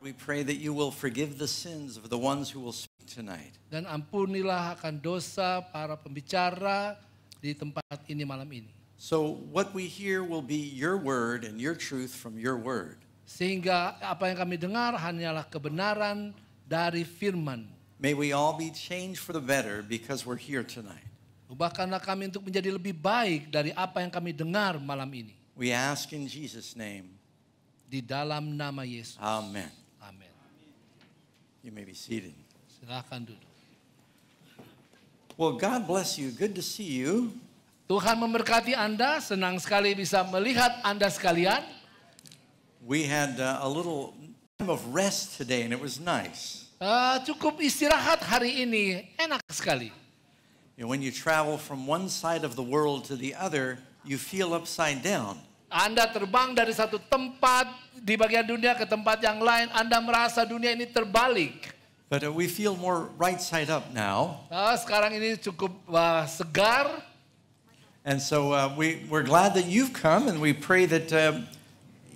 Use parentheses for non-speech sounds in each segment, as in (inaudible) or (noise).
We pray that you will forgive the sins of the ones who will speak tonight. Dan ampunilah akan dosa para pembicara di tempat ini malam ini. So what we hear will be your word and your truth from your word. Sehingga apa yang kami dengar hanyalah kebenaran dari firman. May we all be changed for the better because we're here tonight. Ubahkanlah kami untuk menjadi lebih baik dari apa yang kami dengar malam ini. We ask in Jesus name. Di dalam nama Yesus. Amen. Amen. You may be seated. Silakan duduk. Well, God bless you. Good to see you. Tuhan memberkati Anda. Senang sekali bisa melihat Anda sekalian. We had uh, a little time of rest today and it was nice. Uh, cukup istirahat hari ini. Enak sekali. You know, when you travel from one side of the world to the other, you feel upside down. Anda terbang dari satu tempat di bagian dunia ke tempat yang lain, Anda merasa dunia ini terbalik. But uh, we feel more right side up now. Nah, sekarang ini cukup uh, segar. And so uh, we, we're glad that you've come and we pray that uh,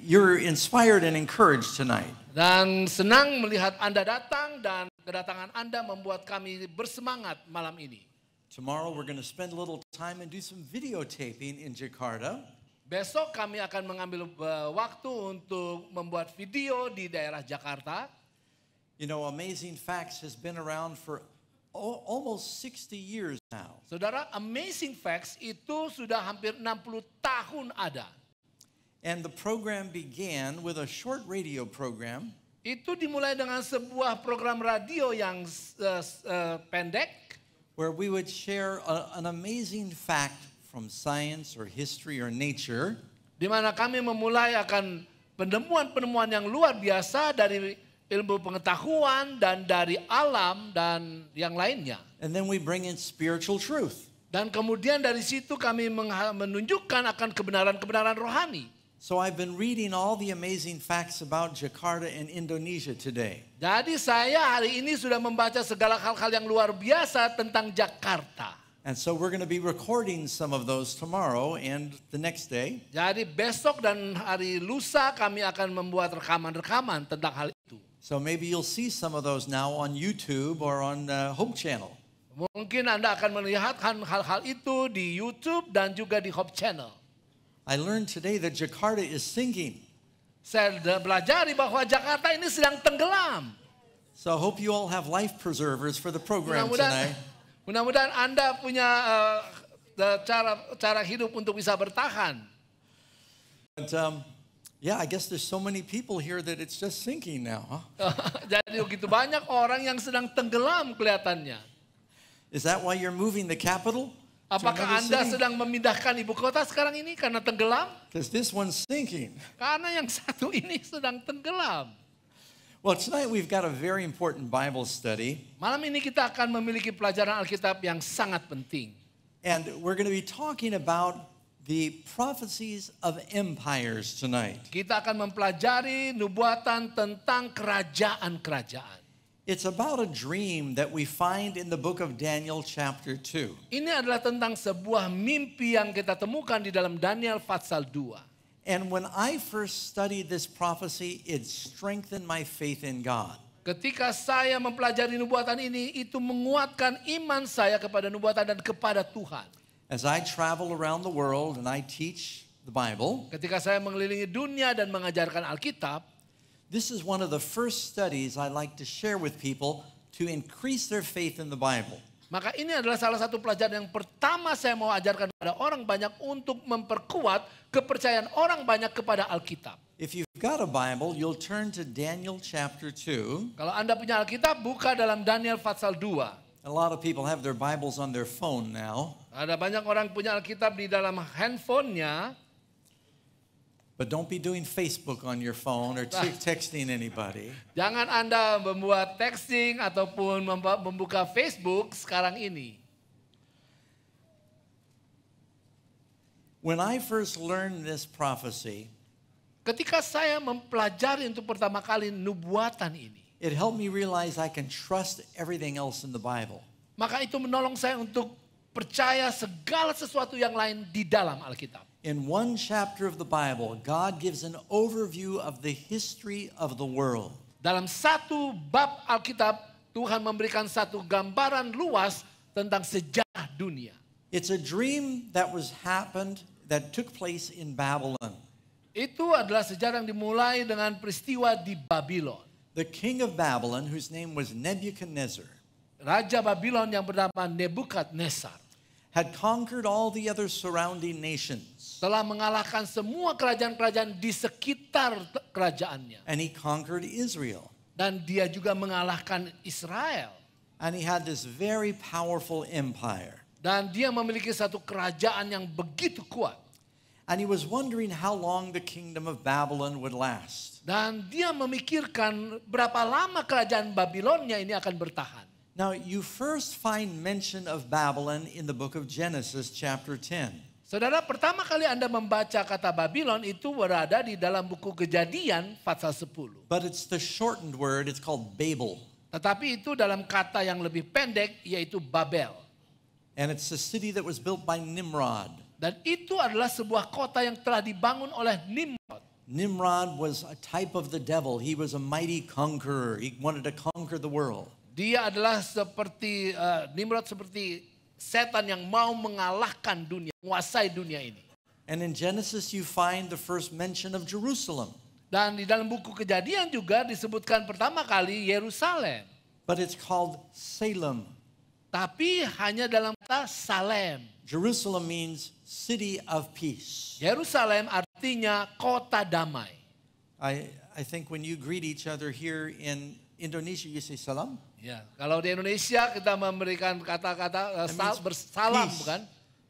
you're inspired and encouraged tonight. Dan senang melihat Anda datang dan kedatangan Anda membuat kami bersemangat malam ini. Tomorrow we're going to spend a little time and do some videotaping in Jakarta. Besok kami akan mengambil eh, waktu untuk membuat video di daerah Jakarta. You know, amazing facts has been around for almost 60 years now. Saudara, amazing facts itu sudah hampir 60 tahun ada. And the program began with a short radio program. Itu dimulai dengan sebuah program radio yang uh, uh, pendek. Where we would share a, uh, an amazing fact from science or history or nature. Di mana kami memulai akan penemuan-penemuan yang luar biasa dari ilmu pengetahuan dan dari alam dan yang lainnya. And then we bring in spiritual truth. Dan kemudian dari situ kami menunjukkan akan kebenaran-kebenaran rohani. So I've been reading all the amazing facts about Jakarta and Indonesia today. Jadi saya hari ini sudah membaca segala hal-hal yang luar biasa tentang Jakarta. And so we're going to be recording some of those tomorrow and the next day. Jadi besok dan hari lusa kami akan membuat rekaman-rekaman tentang hal itu. So maybe you'll see some of those now on YouTube or on uh, Home Channel. Mungkin Anda akan melihat hal-hal itu di YouTube dan juga di Home Channel. I learned today that Jakarta is sinking. Saya belajar bahwa Jakarta ini sedang tenggelam. So I hope you all have life preservers for the program tonight. Mudah-mudahan Anda punya uh, cara cara hidup untuk bisa bertahan. And, um, yeah, I guess there's so many people here that it's just sinking now. Huh? (laughs) Jadi begitu banyak orang yang sedang tenggelam kelihatannya. Is that why you're moving the capital? Apakah Anda sedang memindahkan ibu kota sekarang ini karena tenggelam? Because This one's sinking. Karena yang (laughs) satu ini sedang tenggelam. Well, tonight we've got a very important Bible study. Malam ini kita akan memiliki pelajaran Alkitab yang sangat penting. And we're going to be talking about the prophecies of empires tonight. Kita akan mempelajari nubuatan tentang kerajaan-kerajaan. It's about a dream that we find in the book of Daniel chapter 2. Ini adalah tentang sebuah mimpi yang kita temukan di dalam Daniel pasal 2. And when I first studied this prophecy, it strengthened my faith in God. Ketika saya mempelajari nubuatan ini, itu menguatkan iman saya kepada nubuatan dan kepada Tuhan. As I travel around the world and I teach the Bible, ketika saya mengelilingi dunia dan mengajarkan Alkitab, this is one of the first studies I like to share with people to increase their faith in the Bible. Maka ini adalah salah satu pelajaran yang pertama saya mau ajarkan kepada orang banyak untuk memperkuat kepercayaan orang banyak kepada Alkitab. If you've got a Bible, you'll turn to Daniel chapter 2. Kalau Anda punya Alkitab, buka dalam Daniel pasal 2. A lot of people have their Bibles on their phone now. Ada banyak orang punya Alkitab di dalam handphonenya. But don't be doing Facebook on your phone or nah. texting anybody. Jangan Anda membuat texting ataupun membuka Facebook sekarang ini. When I first learned this prophecy, ketika saya mempelajari untuk pertama kali nubuatan ini, it helped me realize I can trust everything else in the Bible. Maka itu menolong saya untuk percaya segala sesuatu yang lain di dalam Alkitab. In one chapter of the Bible, God gives an overview of the history of the world. Dalam satu bab Alkitab, Tuhan memberikan satu gambaran luas tentang sejarah dunia. It's a dream that was happened that took place in Babylon. Itu adalah sejarah yang dimulai dengan peristiwa di Babylon. The king of Babylon whose name was Nebuchadnezzar. Raja Babylon yang bernama Nebukadnezar had conquered all the other surrounding nations. Telah mengalahkan semua kerajaan-kerajaan di sekitar kerajaannya. And he conquered Israel. Dan dia juga mengalahkan Israel. And he had this very powerful empire. Dan dia memiliki satu kerajaan yang begitu kuat. And he was wondering how long the kingdom of Babylon would last. Dan dia memikirkan berapa lama kerajaan Babilonnya ini akan bertahan. Now, you first find mention of Babylon in the book of Genesis chapter 10. Saudara, pertama kali Anda membaca kata Babylon itu berada di dalam buku Kejadian pasal 10. But it's the shortened word, it's called Babel. Tetapi itu dalam kata yang lebih pendek yaitu Babel. And it's a city that was built by Nimrod. Dan itu adalah sebuah kota yang telah dibangun oleh Nimrod. Nimrod was a type of the devil. He was a mighty conqueror. He wanted to conquer the world. Dia adalah seperti uh, Nimrod seperti setan yang mau mengalahkan dunia, menguasai dunia ini. And in Genesis you find the first mention of Jerusalem. Dan di dalam buku Kejadian juga disebutkan pertama kali Yerusalem. But it's called Salem. Tapi hanya dalam kata Salem. Jerusalem means city of peace. Yerusalem artinya kota damai. I I think when you greet each other here in Indonesia you say salam. Ya, kalau di Indonesia kita memberikan kata-kata uh, sal, bersalam peace. bukan?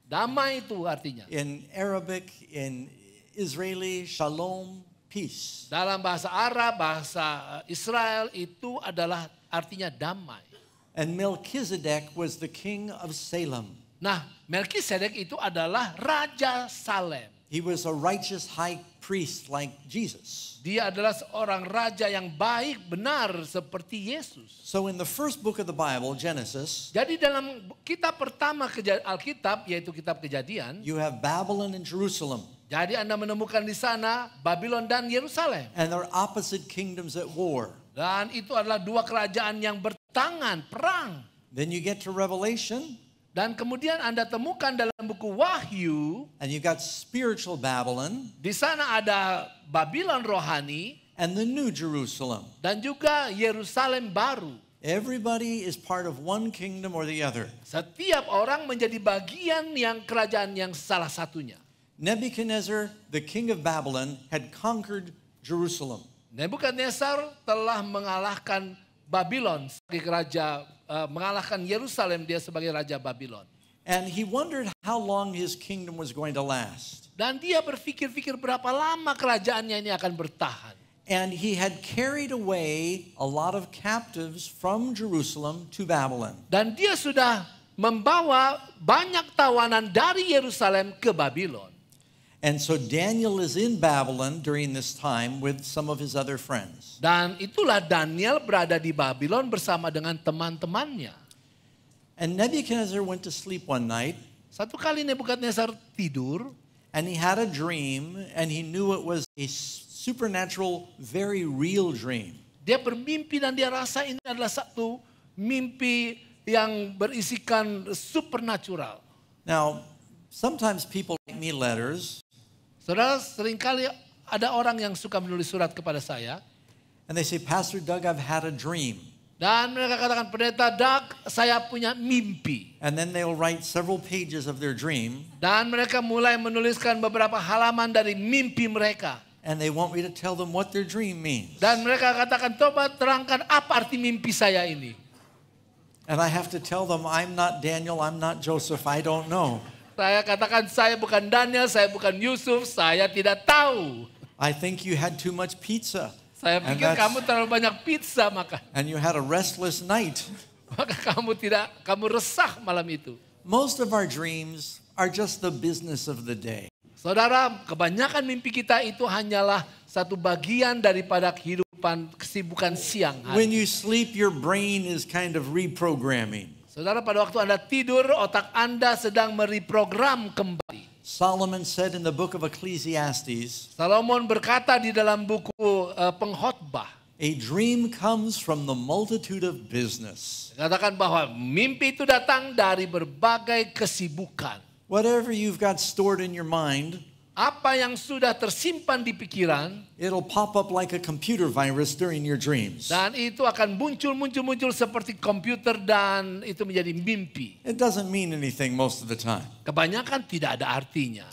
Damai itu artinya. In Arabic, in Israeli, shalom, peace. Dalam bahasa Arab, bahasa eh, Israel itu adalah artinya damai. And Melchizedek was the king of Salem. Nah, Melchizedek itu adalah raja Salem. He was a righteous high priest like Jesus. Dia adalah seorang raja yang baik benar seperti Yesus. So in the first book of the Bible, Genesis. Jadi dalam kitab pertama Alkitab yaitu kitab Kejadian. You have Babylon and Jerusalem. Jadi Anda menemukan di sana Babylon dan Yerusalem. And they're opposite kingdoms at war. Dan itu adalah dua kerajaan yang bertangan perang. Then you get to Revelation. Dan kemudian Anda temukan dalam buku Wahyu. And you got spiritual Babylon. Di sana ada Babylon rohani. And the New Jerusalem. Dan juga Yerusalem baru. Everybody is part of one kingdom or the other. Setiap orang menjadi bagian yang kerajaan yang salah satunya. Nebuchadnezzar, the king of Babylon, had conquered Jerusalem. Nebuchadnezzar telah mengalahkan Babylon sebagai raja Eh, mengalahkan Yerusalem dia sebagai raja Babylon. And he wondered how long his kingdom was going to last. Dan dia berpikir-pikir berapa lama kerajaannya ini akan bertahan. And he had carried away a lot of captives from Jerusalem to Babylon. Dan dia sudah membawa banyak tawanan dari Yerusalem ke Babylon. And so Daniel is in Babylon during this time with some of his other friends. Dan itulah Daniel berada di Babylon bersama dengan teman-temannya. And Nebuchadnezzar went to sleep one night. Satu kali Nebukadnezar tidur. And he had a dream and he knew it was a supernatural, very real dream. Dia bermimpi dan dia rasa ini adalah satu mimpi yang berisikan supernatural. Now, sometimes people write me letters Saudara, seringkali ada orang yang suka menulis surat kepada saya. And they say, Pastor Doug, I've had a dream. Dan mereka katakan, pendeta Doug, saya punya mimpi. And then they'll write several pages of their dream. Dan mereka mulai menuliskan beberapa halaman dari mimpi mereka. And they want me to tell them what their dream means. Dan mereka katakan, coba terangkan apa arti mimpi saya ini. And I have to tell them, I'm not Daniel, I'm not Joseph, I don't know. Saya katakan saya bukan Daniel, saya bukan Yusuf, saya tidak tahu. I think you had too much pizza. Saya pikir kamu terlalu banyak pizza makan. And you had a restless night. Maka kamu tidak kamu resah malam itu. Most of our dreams are just the business of the day. Saudara, kebanyakan mimpi kita itu hanyalah satu bagian daripada kehidupan kesibukan siang hari. When you sleep your brain is kind of reprogramming. Saudara pada waktu Anda tidur otak Anda sedang mereprogram kembali. Solomon said in the book of Ecclesiastes. Salomon berkata di dalam buku uh, Pengkhotbah. A dream comes from the multitude of business. Katakan bahwa mimpi itu datang dari berbagai kesibukan. Whatever you've got stored in your mind apa yang sudah tersimpan di pikiran it'll pop up like a computer virus during your dreams dan itu akan muncul muncul muncul seperti komputer dan itu menjadi mimpi it doesn't mean anything most of the time kebanyakan tidak ada artinya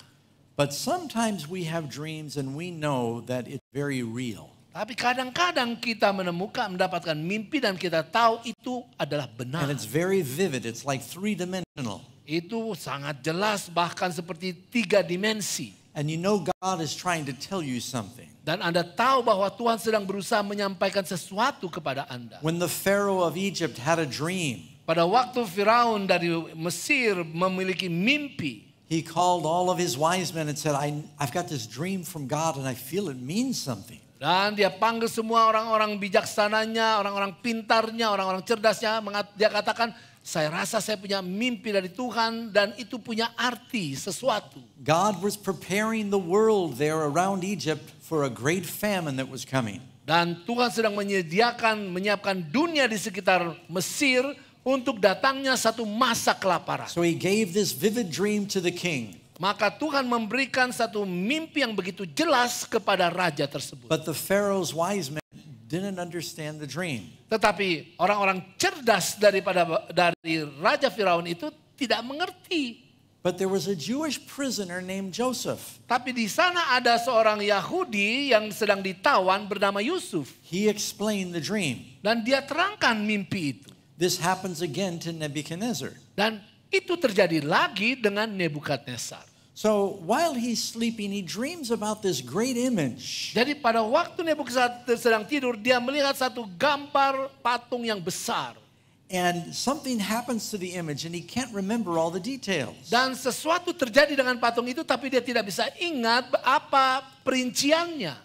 but sometimes we have dreams and we know that it's very real tapi kadang-kadang kita menemukan mendapatkan mimpi dan kita tahu itu adalah benar and it's very vivid it's like three dimensional itu sangat jelas bahkan seperti tiga dimensi And you know God is trying to tell you something. Dan Anda tahu bahwa Tuhan sedang berusaha menyampaikan sesuatu kepada Anda. When the Pharaoh of Egypt had a dream. Pada waktu Firaun dari Mesir memiliki mimpi. He called all of his wise men and said, I, I've got this dream from God and I feel it means something. Dan dia panggil semua orang-orang bijaksananya, orang-orang pintarnya, orang-orang cerdasnya. Dia katakan, saya rasa saya punya mimpi dari Tuhan dan itu punya arti sesuatu. God was preparing the world there around Egypt for a great famine that was coming. Dan Tuhan sedang menyediakan, menyiapkan dunia di sekitar Mesir untuk datangnya satu masa kelaparan. So he gave this vivid dream to the king. Maka Tuhan memberikan satu mimpi yang begitu jelas kepada raja tersebut. But the Pharaoh's wise men didn't understand the dream. Tetapi orang-orang cerdas daripada dari raja Firaun itu tidak mengerti. But there was a Jewish prisoner named Joseph. Tapi di sana ada seorang Yahudi yang sedang ditawan bernama Yusuf. He explained the dream. Dan dia terangkan mimpi itu. This happens again to Nebuchadnezzar. Dan itu terjadi lagi dengan Nebukadnezar. So while he's sleeping, he dreams about this great image. Jadi pada waktu Nebukadnezar sedang tidur, dia melihat satu gambar patung yang besar. And something happens to the image and he can't remember all the details. Dan sesuatu terjadi dengan patung itu tapi dia tidak bisa ingat apa perinciannya.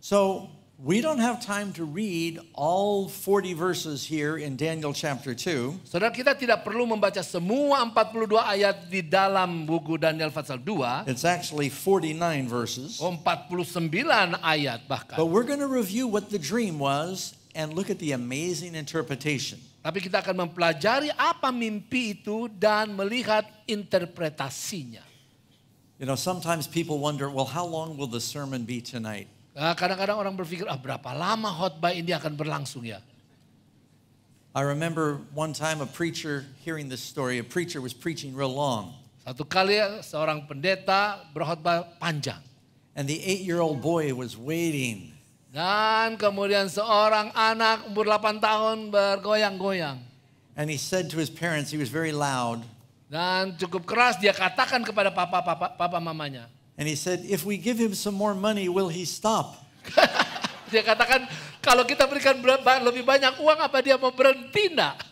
So We don't have time to read all 40 verses here in Daniel chapter 2. Saudara kita tidak perlu membaca semua 42 ayat di dalam buku Daniel pasal 2. It's actually 49 verses. Oh, 49 ayat bahkan. But we're going to review what the dream was and look at the amazing interpretation. Tapi kita akan mempelajari apa mimpi itu dan melihat interpretasinya. You know, sometimes people wonder, well, how long will the sermon be tonight? Nah, kadang-kadang orang berpikir, ah berapa lama khotbah ini akan berlangsung ya? I remember one time a preacher hearing this story. A preacher was preaching real long. Satu kali ya, seorang pendeta berkhotbah panjang. And the eight-year-old boy was waiting. Dan kemudian seorang anak umur 8 tahun bergoyang-goyang. And he said to his parents, he was very loud. Dan cukup keras dia katakan kepada papa papa, papa mamanya. And he said, if we give him some more money, will he stop? (laughs) dia katakan, kalau kita berikan lebih banyak uang, apa dia mau berhenti enggak?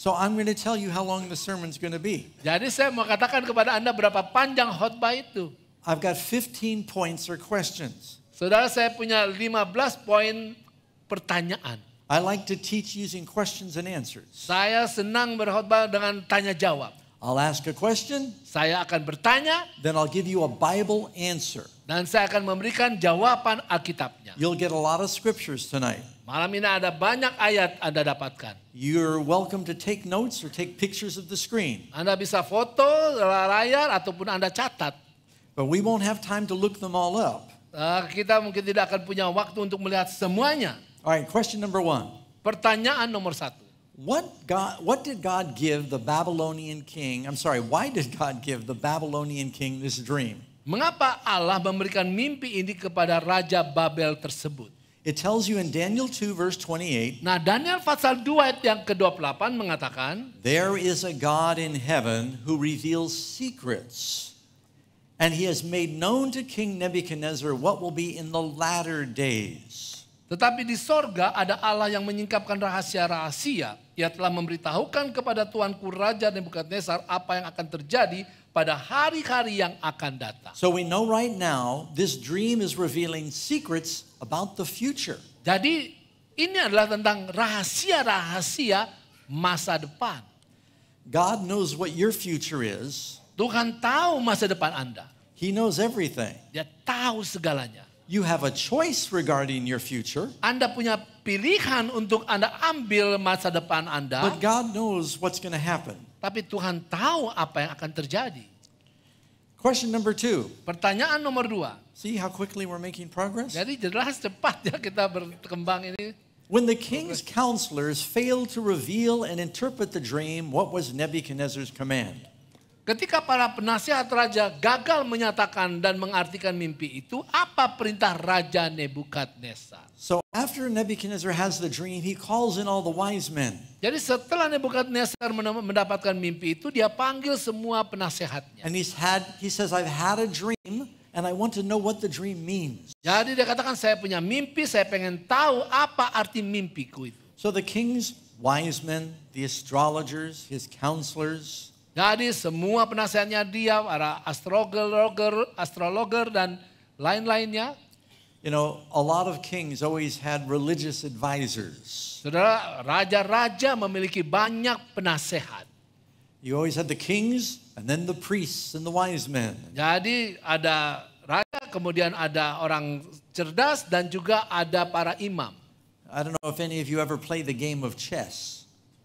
So I'm going to tell you how long the sermon's going to be. Jadi saya mau katakan kepada Anda berapa panjang khotbah itu. I've got 15 points or questions. Saudara saya punya 15 poin pertanyaan. I like to teach using questions and answers. Saya senang berkhotbah dengan tanya jawab. I'll ask a question. Saya akan bertanya. Then I'll give you a Bible answer. Dan saya akan memberikan jawaban Alkitabnya. You'll get a lot of scriptures tonight. Malam ini ada banyak ayat Anda dapatkan. You're welcome to take notes or take pictures of the screen. Anda bisa foto layar ataupun Anda catat. But we won't have time to look them all up. Uh, kita mungkin tidak akan punya waktu untuk melihat semuanya. All right, question number one. Pertanyaan nomor satu. What, God, what did God give the Babylonian king? I'm sorry, why did God give the Babylonian king this dream? Mengapa Allah memberikan mimpi ini kepada raja Babel tersebut? It tells you in Daniel 2 verse 28. Nah, Daniel pasal 2 ayat yang ke-28 mengatakan, There is a God in heaven who reveals secrets. And he has made known to King Nebuchadnezzar what will be in the latter days. Tetapi di sorga ada Allah yang menyingkapkan rahasia-rahasia. Ia telah memberitahukan kepada Tuanku Raja Nebukadnezar apa yang akan terjadi pada hari-hari yang akan datang. So we know right now this dream is revealing secrets about the future. Jadi ini adalah tentang rahasia-rahasia masa depan. God knows what your future is. Tuhan tahu masa depan Anda. He knows everything. Dia tahu segalanya. You have a choice regarding your future. Anda punya pilihan untuk Anda ambil masa depan Anda. But God knows what's going to happen. Tapi Tuhan tahu apa yang akan terjadi. Question number two. Pertanyaan nomor dua. See how quickly we're making progress? Jadi jelas cepat ya kita berkembang ini. When the king's counselors failed to reveal and interpret the dream, what was Nebuchadnezzar's command? Ketika para penasihat raja gagal menyatakan dan mengartikan mimpi itu, apa perintah raja Nebukadnezar? So after Nebuchadnezzar has the dream, he calls in all the wise men. Jadi setelah Nebukadnezar mendapatkan mimpi itu, dia panggil semua penasehatnya. And he's had, he says, I've had a dream. And I want to know what the dream means. Jadi dia katakan saya punya mimpi, saya pengen tahu apa arti mimpiku itu. So the king's wise men, the astrologers, his counselors, jadi semua penasihatnya dia, para astrologer, astrologer dan lain-lainnya. You know, a lot of kings always had religious advisors. Saudara, raja-raja memiliki banyak penasehat. You always had the kings and then the priests and the wise men. Jadi ada raja, kemudian ada orang cerdas dan juga ada para imam. I don't know if any of you ever play the game of chess.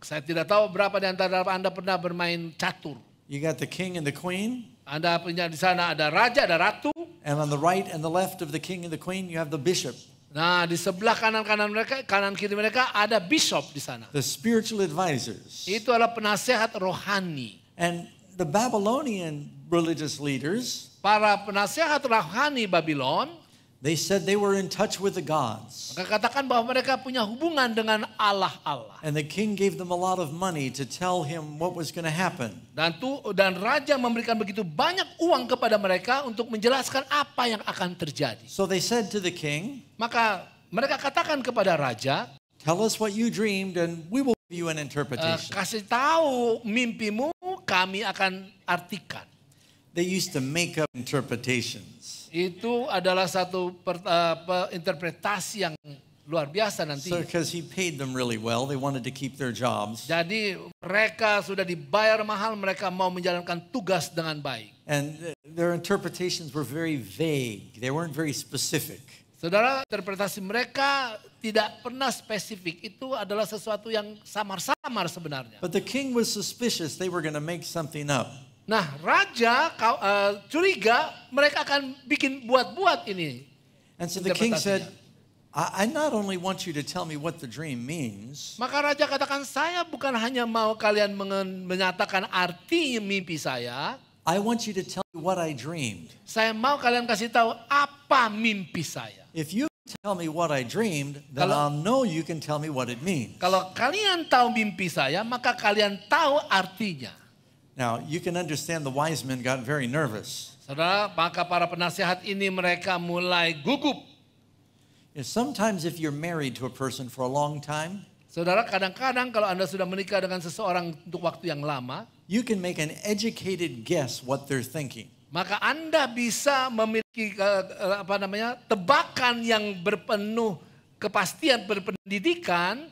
Saya tidak tahu berapa di antara Anda pernah bermain catur. You got the king and the queen. Anda punya di sana ada raja, ada ratu. And on the right and the left of the king and the queen you have the bishop. Nah, di sebelah kanan-kanan mereka, kanan kiri mereka ada bishop di sana. The spiritual advisors. Itu adalah penasehat rohani. And the Babylonian religious leaders, para penasehat rohani Babylon, They said they were in touch with the gods. Mereka katakan bahwa mereka punya hubungan dengan Allah-Allah. And the king gave them a lot of money to tell him what was going to happen. Dan tu, dan raja memberikan begitu banyak uang kepada mereka untuk menjelaskan apa yang akan terjadi. So they said to the king, maka mereka katakan kepada raja, tell us what you dreamed and we will give you an eh, interpretation. Uh, kasih tahu mimpimu, kami akan artikan. They used to make up interpretations. Itu adalah satu per, uh, interpretasi yang luar biasa nanti. So because he paid them really well, they wanted to keep their jobs. Jadi mereka sudah dibayar mahal, mereka mau menjalankan tugas dengan baik. And eh, their interpretations were very vague. They weren't very specific. Saudara, interpretasi mereka tidak pernah spesifik. Itu adalah sesuatu yang samar-samar sebenarnya. But the king was suspicious they were going to make something up. Nah raja uh, curiga mereka akan bikin buat-buat ini. And so the king said, I not only want you to tell me what the dream means. Maka raja katakan saya bukan hanya mau kalian menyatakan arti mimpi saya. I want you to tell me what I dreamed. Saya mau kalian kasih tahu apa mimpi saya. If you tell me what I dreamed, then kalau, I'll know you can tell me what it means. Kalau kalian tahu mimpi saya, maka kalian tahu artinya. Now, you can understand the wise men got very nervous. Saudara, maka para penasihat ini mereka mulai gugup. Sometimes if you're married to a person for a long time, Saudara, kadang-kadang kalau Anda sudah menikah dengan seseorang untuk waktu yang lama, you can make an educated guess what they're thinking. Maka Anda bisa memiliki eh, eh, apa namanya? tebakan yang berpenuh kepastian berpendidikan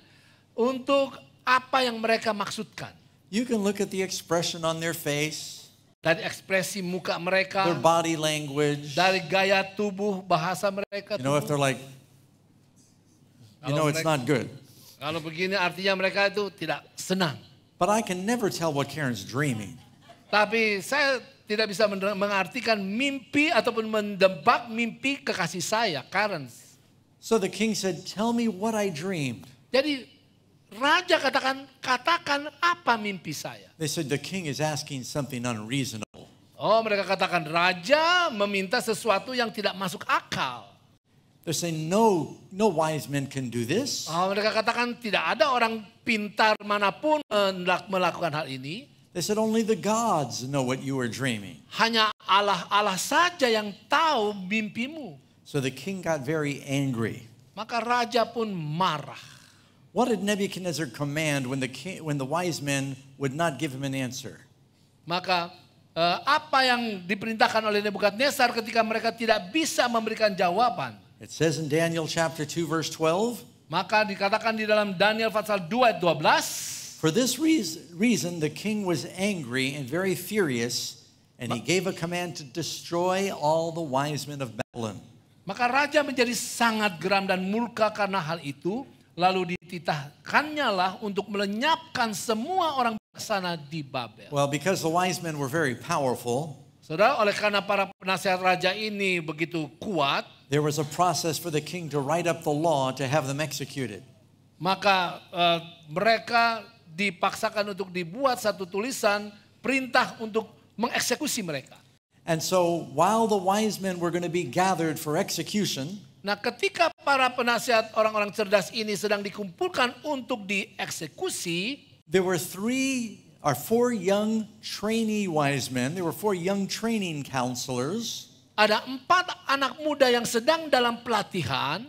untuk apa yang mereka maksudkan. You can look at the expression on their face. Dari ekspresi muka mereka. Their body language. Dari gaya tubuh, bahasa mereka. You know if they're like, you know it's not good. Kalau begini artinya mereka itu tidak senang. But I can never tell what Karen's dreaming. Tapi saya tidak bisa mengartikan mimpi ataupun mendebak mimpi kekasih saya, Karen. So the king said, tell me what I dreamed. Jadi Raja katakan, katakan apa mimpi saya. They said the king is asking something unreasonable. Oh, mereka katakan raja meminta sesuatu yang tidak masuk akal. They say no, no wise men can do this. Oh, mereka katakan tidak ada orang pintar manapun melakukan hal ini. They said only the gods know what you are dreaming. Hanya Allah-Allah saja yang tahu mimpimu. So the king got very angry. Maka raja pun marah. What did Nebuchadnezzar command when the, when the wise men would not give him an answer? Maka uh, apa yang diperintahkan oleh Nebukadnezar ketika mereka tidak bisa memberikan jawaban? It says in Daniel chapter 2 verse 12. Maka dikatakan di dalam Daniel pasal 2 ayat 12. For this reason the king was angry and very furious and he gave a command to destroy all the wise men of Babylon. Maka raja menjadi sangat geram dan murka karena hal itu lalu dititahkannya lah untuk melenyapkan semua orang sana di Babel. Well, because the wise men were very powerful. Saudara, oleh karena para penasihat raja ini begitu kuat, there was a process for the king to write up the law to have them executed. Maka uh, mereka dipaksakan untuk dibuat satu tulisan perintah untuk mengeksekusi mereka. And so while the wise men were going to be gathered for execution, Nah ketika para penasihat orang-orang cerdas ini sedang dikumpulkan untuk dieksekusi. There were three or four young trainee wise men. There were four young training counselors. Ada empat anak muda yang sedang dalam pelatihan.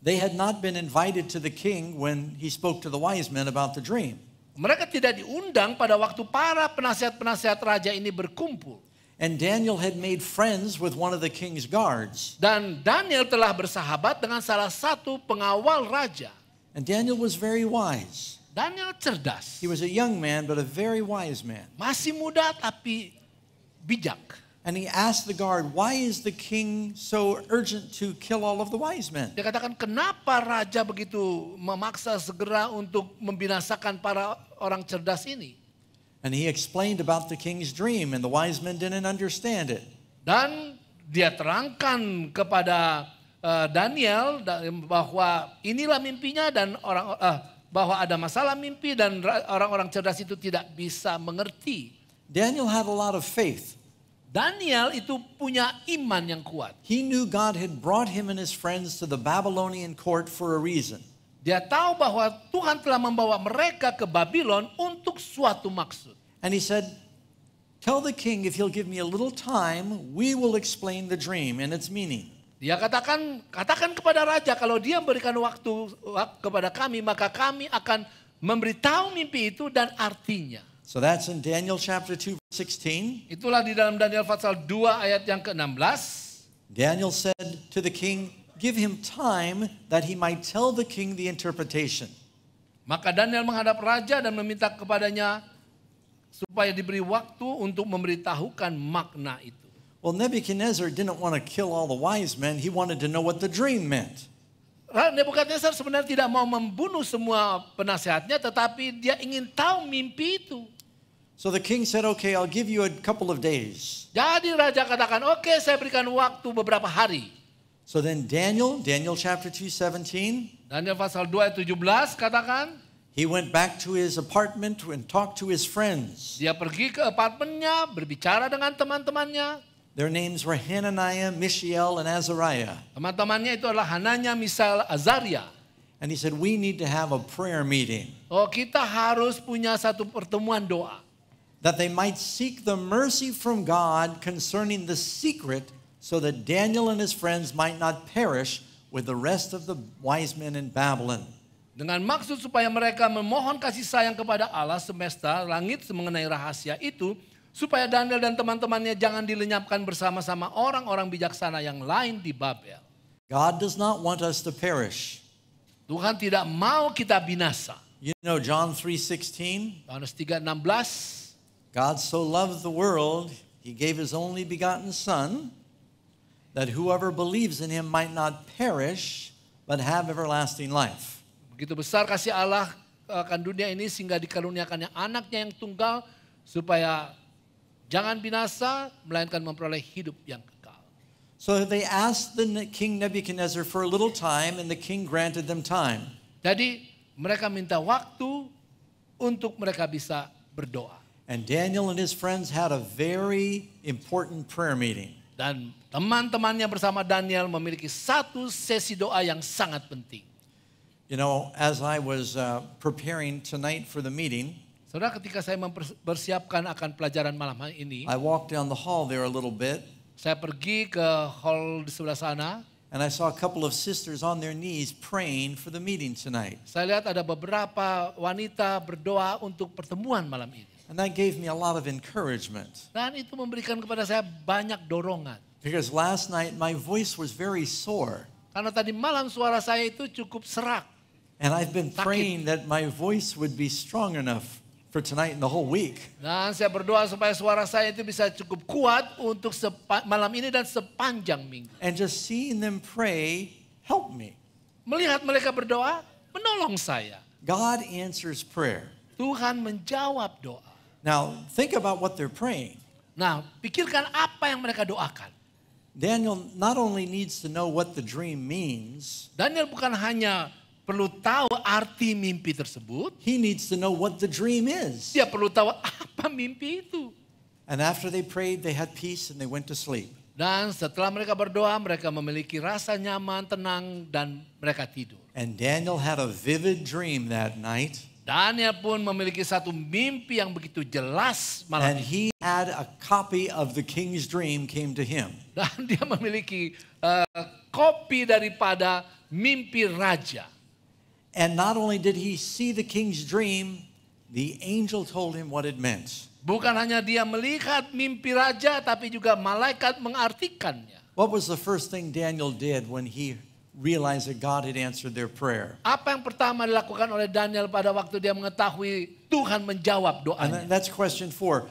They had not been invited to the king when he spoke to the wise men about the dream. Mereka tidak diundang pada waktu para penasihat-penasihat raja ini berkumpul. And Daniel had made friends with one of the king's guards. Dan Daniel telah bersahabat dengan salah satu pengawal raja. And Daniel was very wise. Daniel cerdas. He was a young man but a very wise man. Masih muda tapi bijak. And he asked the guard, why is the king so urgent to kill all of the wise men? Dia katakan, kenapa raja begitu memaksa segera untuk membinasakan para orang cerdas ini? And he explained about the king's dream and the wise men didn't understand it. Dan dia terangkan kepada uh, Daniel bahwa inilah mimpinya dan orang uh, bahwa ada masalah mimpi dan orang-orang cerdas itu tidak bisa mengerti. Daniel had a lot of faith. Daniel itu punya iman yang kuat. He knew God had brought him and his friends to the Babylonian court for a reason. Dia tahu bahwa Tuhan telah membawa mereka ke Babylon untuk suatu maksud. And he said, Tell the king if he'll give me a little time, we will explain the dream and its meaning. Dia katakan, katakan kepada raja kalau dia memberikan waktu kepada kami, maka kami akan memberitahu mimpi itu dan artinya. So that's in Daniel chapter 2 verse 16. Itulah di dalam Daniel pasal 2 ayat yang ke-16. Daniel said to the king, give him time that he might tell the king the interpretation. Maka Daniel menghadap raja dan meminta kepadanya supaya diberi waktu untuk memberitahukan makna itu. Well, Nebuchadnezzar didn't want to kill all the wise men. He wanted to know what the dream meant. Nebuchadnezzar sebenarnya tidak mau membunuh semua penasehatnya, tetapi dia ingin tahu mimpi itu. So the king said, okay, I'll give you a couple of days. Jadi raja katakan, oke, okay, saya berikan waktu beberapa hari. So then Daniel, Daniel chapter two seventeen. Daniel pasal 2 ayat 17 katakan. He went back to his apartment and talked to his friends. Dia pergi ke apartemennya, berbicara dengan teman-temannya. Their names were Hananiah, Mishael, and Azariah. Teman-temannya itu adalah Hananiah, Mishael, Azariah. And he said, we need to have a prayer meeting. Oh, kita harus punya satu pertemuan doa. That they might seek the mercy from God concerning the secret so that Daniel and his friends might not perish with the rest of the wise men in Babylon. Dengan maksud supaya mereka memohon kasih sayang kepada Allah semesta langit mengenai rahasia itu, supaya Daniel dan teman-temannya jangan dilenyapkan bersama-sama orang-orang bijaksana yang lain di Babel. God does not want us to perish. Tuhan tidak mau kita binasa. You know John 3:16? Yohanes 3:16. God so loved the world, he gave his only begotten son that whoever believes in him might not perish, but have everlasting life. Begitu besar kasih Allah eh, akan dunia ini sehingga dikaruniakannya anaknya yang tunggal supaya jangan binasa melainkan memperoleh hidup yang kekal. So they asked the king Nebuchadnezzar for a little time and the king granted them time. Jadi mereka minta waktu untuk mereka bisa berdoa. And Daniel and his friends had a very important prayer meeting. Dan teman-temannya bersama Daniel memiliki satu sesi doa yang sangat penting. You know, as I was uh, preparing tonight for the meeting, Saudara ketika saya mempersiapkan akan pelajaran malam hari ini, I walked down the hall there a little bit. Saya pergi ke hall di sebelah sana. And I saw a couple of sisters on their knees praying for the meeting tonight. Saya lihat ada beberapa wanita berdoa untuk pertemuan malam ini. And that gave me a lot of encouragement. Dan itu memberikan kepada saya banyak dorongan. Because last night my voice was very sore. Karena tadi malam suara saya itu cukup serak. And I've been sakit. praying that my voice would be strong enough for tonight and the whole week. Dan saya berdoa supaya suara saya itu bisa cukup kuat untuk malam ini dan sepanjang minggu. And just seeing them pray help me. Melihat mereka berdoa menolong saya. God answers prayer. Tuhan menjawab doa. Now think about what they're praying. Nah, pikirkan apa yang mereka doakan. Daniel not only needs to know what the dream means. Daniel bukan hanya perlu tahu arti mimpi tersebut. He needs to know what the dream is. Dia perlu tahu apa mimpi itu. And after they prayed, they had peace and they went to sleep. Dan setelah mereka berdoa, mereka memiliki rasa nyaman, tenang, dan mereka tidur. And Daniel had a vivid dream that night. Daniel pun memiliki satu mimpi yang begitu jelas malam. And he had a copy of the king's dream came to him. Dan (laughs) dia memiliki uh, kopi daripada mimpi raja. And not only did he see the king's dream, the angel told him what it meant. Bukan hanya dia melihat mimpi raja, tapi juga malaikat mengartikannya. What was the first thing Daniel did when he realize that God had answered their prayer. Apa yang pertama dilakukan oleh Daniel pada waktu dia mengetahui Tuhan menjawab doanya? And that's question four.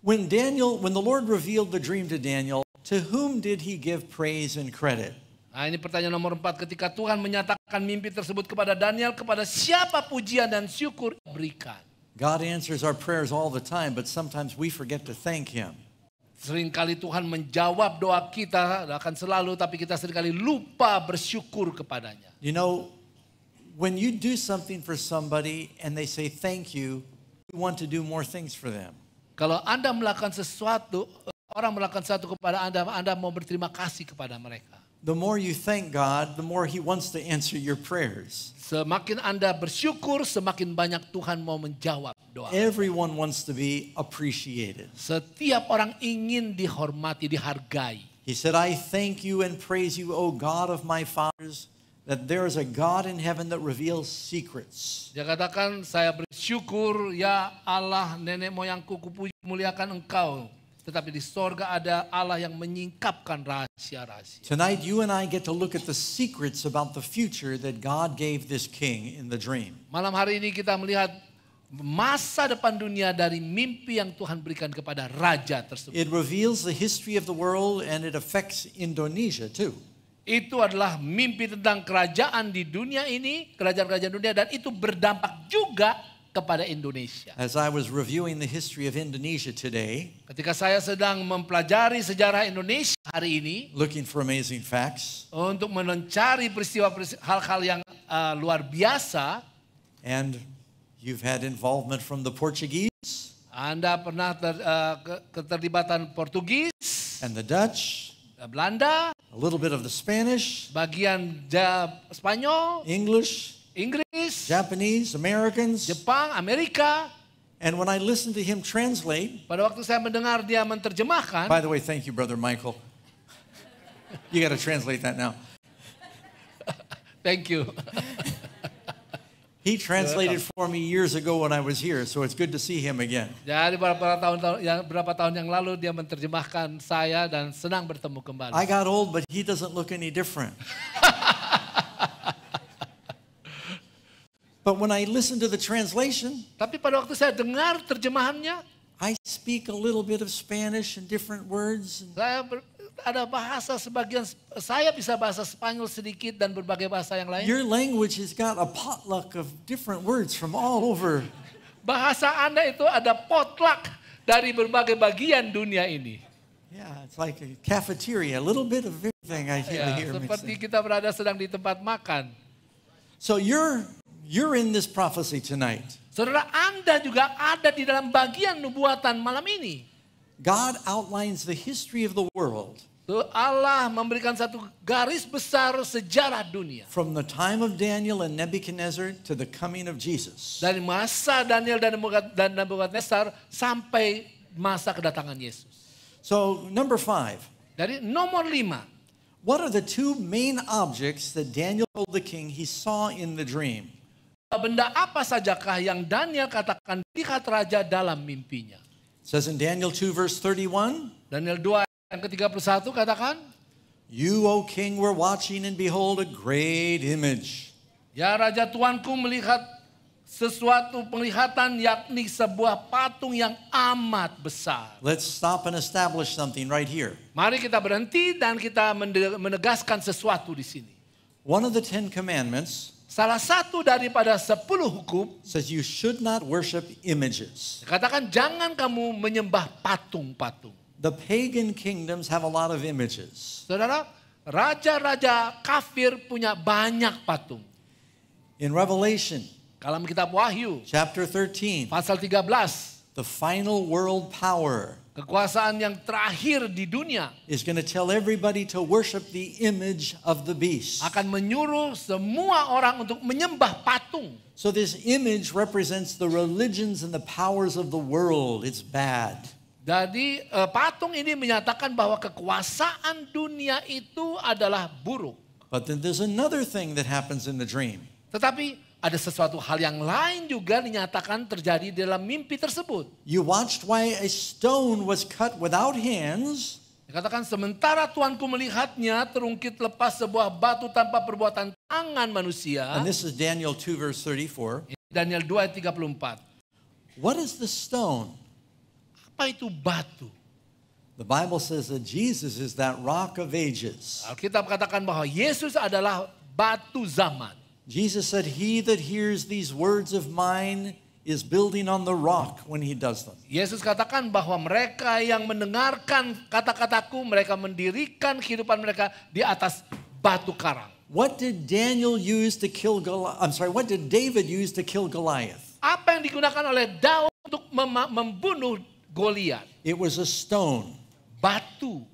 When Daniel, when the Lord revealed the dream to Daniel, to whom did he give praise and credit? Nah, ini pertanyaan nomor empat. Ketika Tuhan menyatakan mimpi tersebut kepada Daniel, kepada siapa pujian dan syukur berikan? God answers our prayers all the time, but sometimes we forget to thank Him. Seringkali Tuhan menjawab doa kita, akan selalu, tapi kita seringkali lupa bersyukur kepadanya. You know, when you do something for somebody and they say thank you, you want to do more things for them. Kalau Anda melakukan sesuatu, orang melakukan sesuatu kepada Anda, Anda mau berterima kasih kepada mereka the more you thank God, the more He wants to answer your prayers. Semakin Anda bersyukur, semakin banyak Tuhan mau menjawab doa. Everyone wants to be appreciated. Setiap orang ingin dihormati, dihargai. He said, I thank you and praise you, O God of my fathers, that there is a God in heaven that reveals secrets. Dia katakan, saya bersyukur ya Allah nenek moyangku, kupuji muliakan engkau tetapi di sorga ada Allah yang menyingkapkan rahasia-rahasia. Tonight you and I get to look at the secrets about the future that God gave this king in the dream. Malam hari ini kita melihat masa depan dunia dari mimpi yang Tuhan berikan kepada raja tersebut. It reveals the history of the world and it affects Indonesia too. Itu adalah mimpi tentang kerajaan di dunia ini, kerajaan-kerajaan dunia dan itu berdampak juga kepada Indonesia. As I was reviewing the history of Indonesia today, ketika saya sedang mempelajari sejarah Indonesia hari ini, looking for amazing facts, untuk mencari peristiwa hal-hal yang uh, luar biasa, and you've had involvement from the Portuguese, Anda pernah ter, uh, keterlibatan Portugis, and the Dutch, uh, Belanda, a little bit of the Spanish, bagian Spanyol, English, English, Japanese, Americans. Jepang, Amerika. And when I listened to him translate, pada waktu saya mendengar dia menterjemahkan. by the way, thank you, brother Michael. you got to translate that now. (laughs) thank you. (laughs) he translated for me years ago when I was here, so it's good to see him again. Jadi beberapa tahun yang berapa tahun yang lalu dia menterjemahkan saya dan senang bertemu kembali. I got old, but he doesn't look any different. (laughs) But when I listen to the translation, tapi pada waktu saya dengar terjemahannya, I speak a little bit of Spanish and different words. Saya ber, ada bahasa sebagian saya bisa bahasa Spanyol sedikit dan berbagai bahasa yang lain. Your language has got a potluck of different words from all over. bahasa Anda itu ada potluck dari berbagai bagian dunia ini. Yeah, it's like a cafeteria, a little bit of everything I hear. Yeah, ya, seperti kita berada sedang di tempat makan. So your You're in this prophecy tonight. Saudara, Anda juga ada di dalam bagian nubuatan malam ini. God outlines the history of the world. Allah memberikan satu garis besar sejarah dunia. From the time of Daniel and Nebuchadnezzar to the coming of Jesus. Dari masa Daniel dan Nebuchadnezzar sampai masa kedatangan Yesus. So number five. Dari nomor lima. What are the two main objects that Daniel told the king he saw in the dream? benda apa sajakah yang Daniel katakan lihat raja dalam mimpinya. Says in Daniel 2 verse 31. Daniel 2 yang ke-31 katakan. You, O king, were watching and behold a great image. Ya raja tuanku melihat sesuatu penglihatan yakni sebuah patung yang amat besar. Let's stop and establish something right here. Mari kita berhenti dan kita menegaskan sesuatu di sini. One of the Ten Commandments Salah satu daripada sepuluh hukum says you should not worship images. Katakan jangan kamu menyembah patung-patung. The pagan kingdoms have a lot of images. Saudara, raja-raja kafir punya banyak patung. In Revelation, dalam kitab Wahyu, chapter 13, pasal 13, the final world power kekuasaan yang terakhir di dunia is going to tell everybody to worship the image of the beast. Akan menyuruh semua orang untuk menyembah patung. So this image represents the religions and the powers of the world. It's bad. Jadi uh, patung ini menyatakan bahwa kekuasaan dunia itu adalah buruk. But then there's another thing that happens in the dream. Tetapi ada sesuatu hal yang lain juga dinyatakan terjadi dalam mimpi tersebut. You watched why a stone was cut without hands. Dikatakan sementara tuanku melihatnya terungkit lepas sebuah batu tanpa perbuatan tangan manusia. And this is Daniel 2 verse 34. Daniel 2 ayat 34. What is the stone? Apa itu batu? The Bible says that Jesus is that rock of ages. Alkitab katakan bahwa Yesus adalah batu zaman. Jesus said, He that hears these words of mine is building on the rock when he does them. Yesus katakan bahwa mereka yang mendengarkan kata-kataku, mereka mendirikan kehidupan mereka di atas batu karang. What did Daniel use to kill Goliath? I'm sorry, what did David use to kill Goliath? Apa yang digunakan oleh Daud untuk membunuh Goliat? It was a stone. Batu.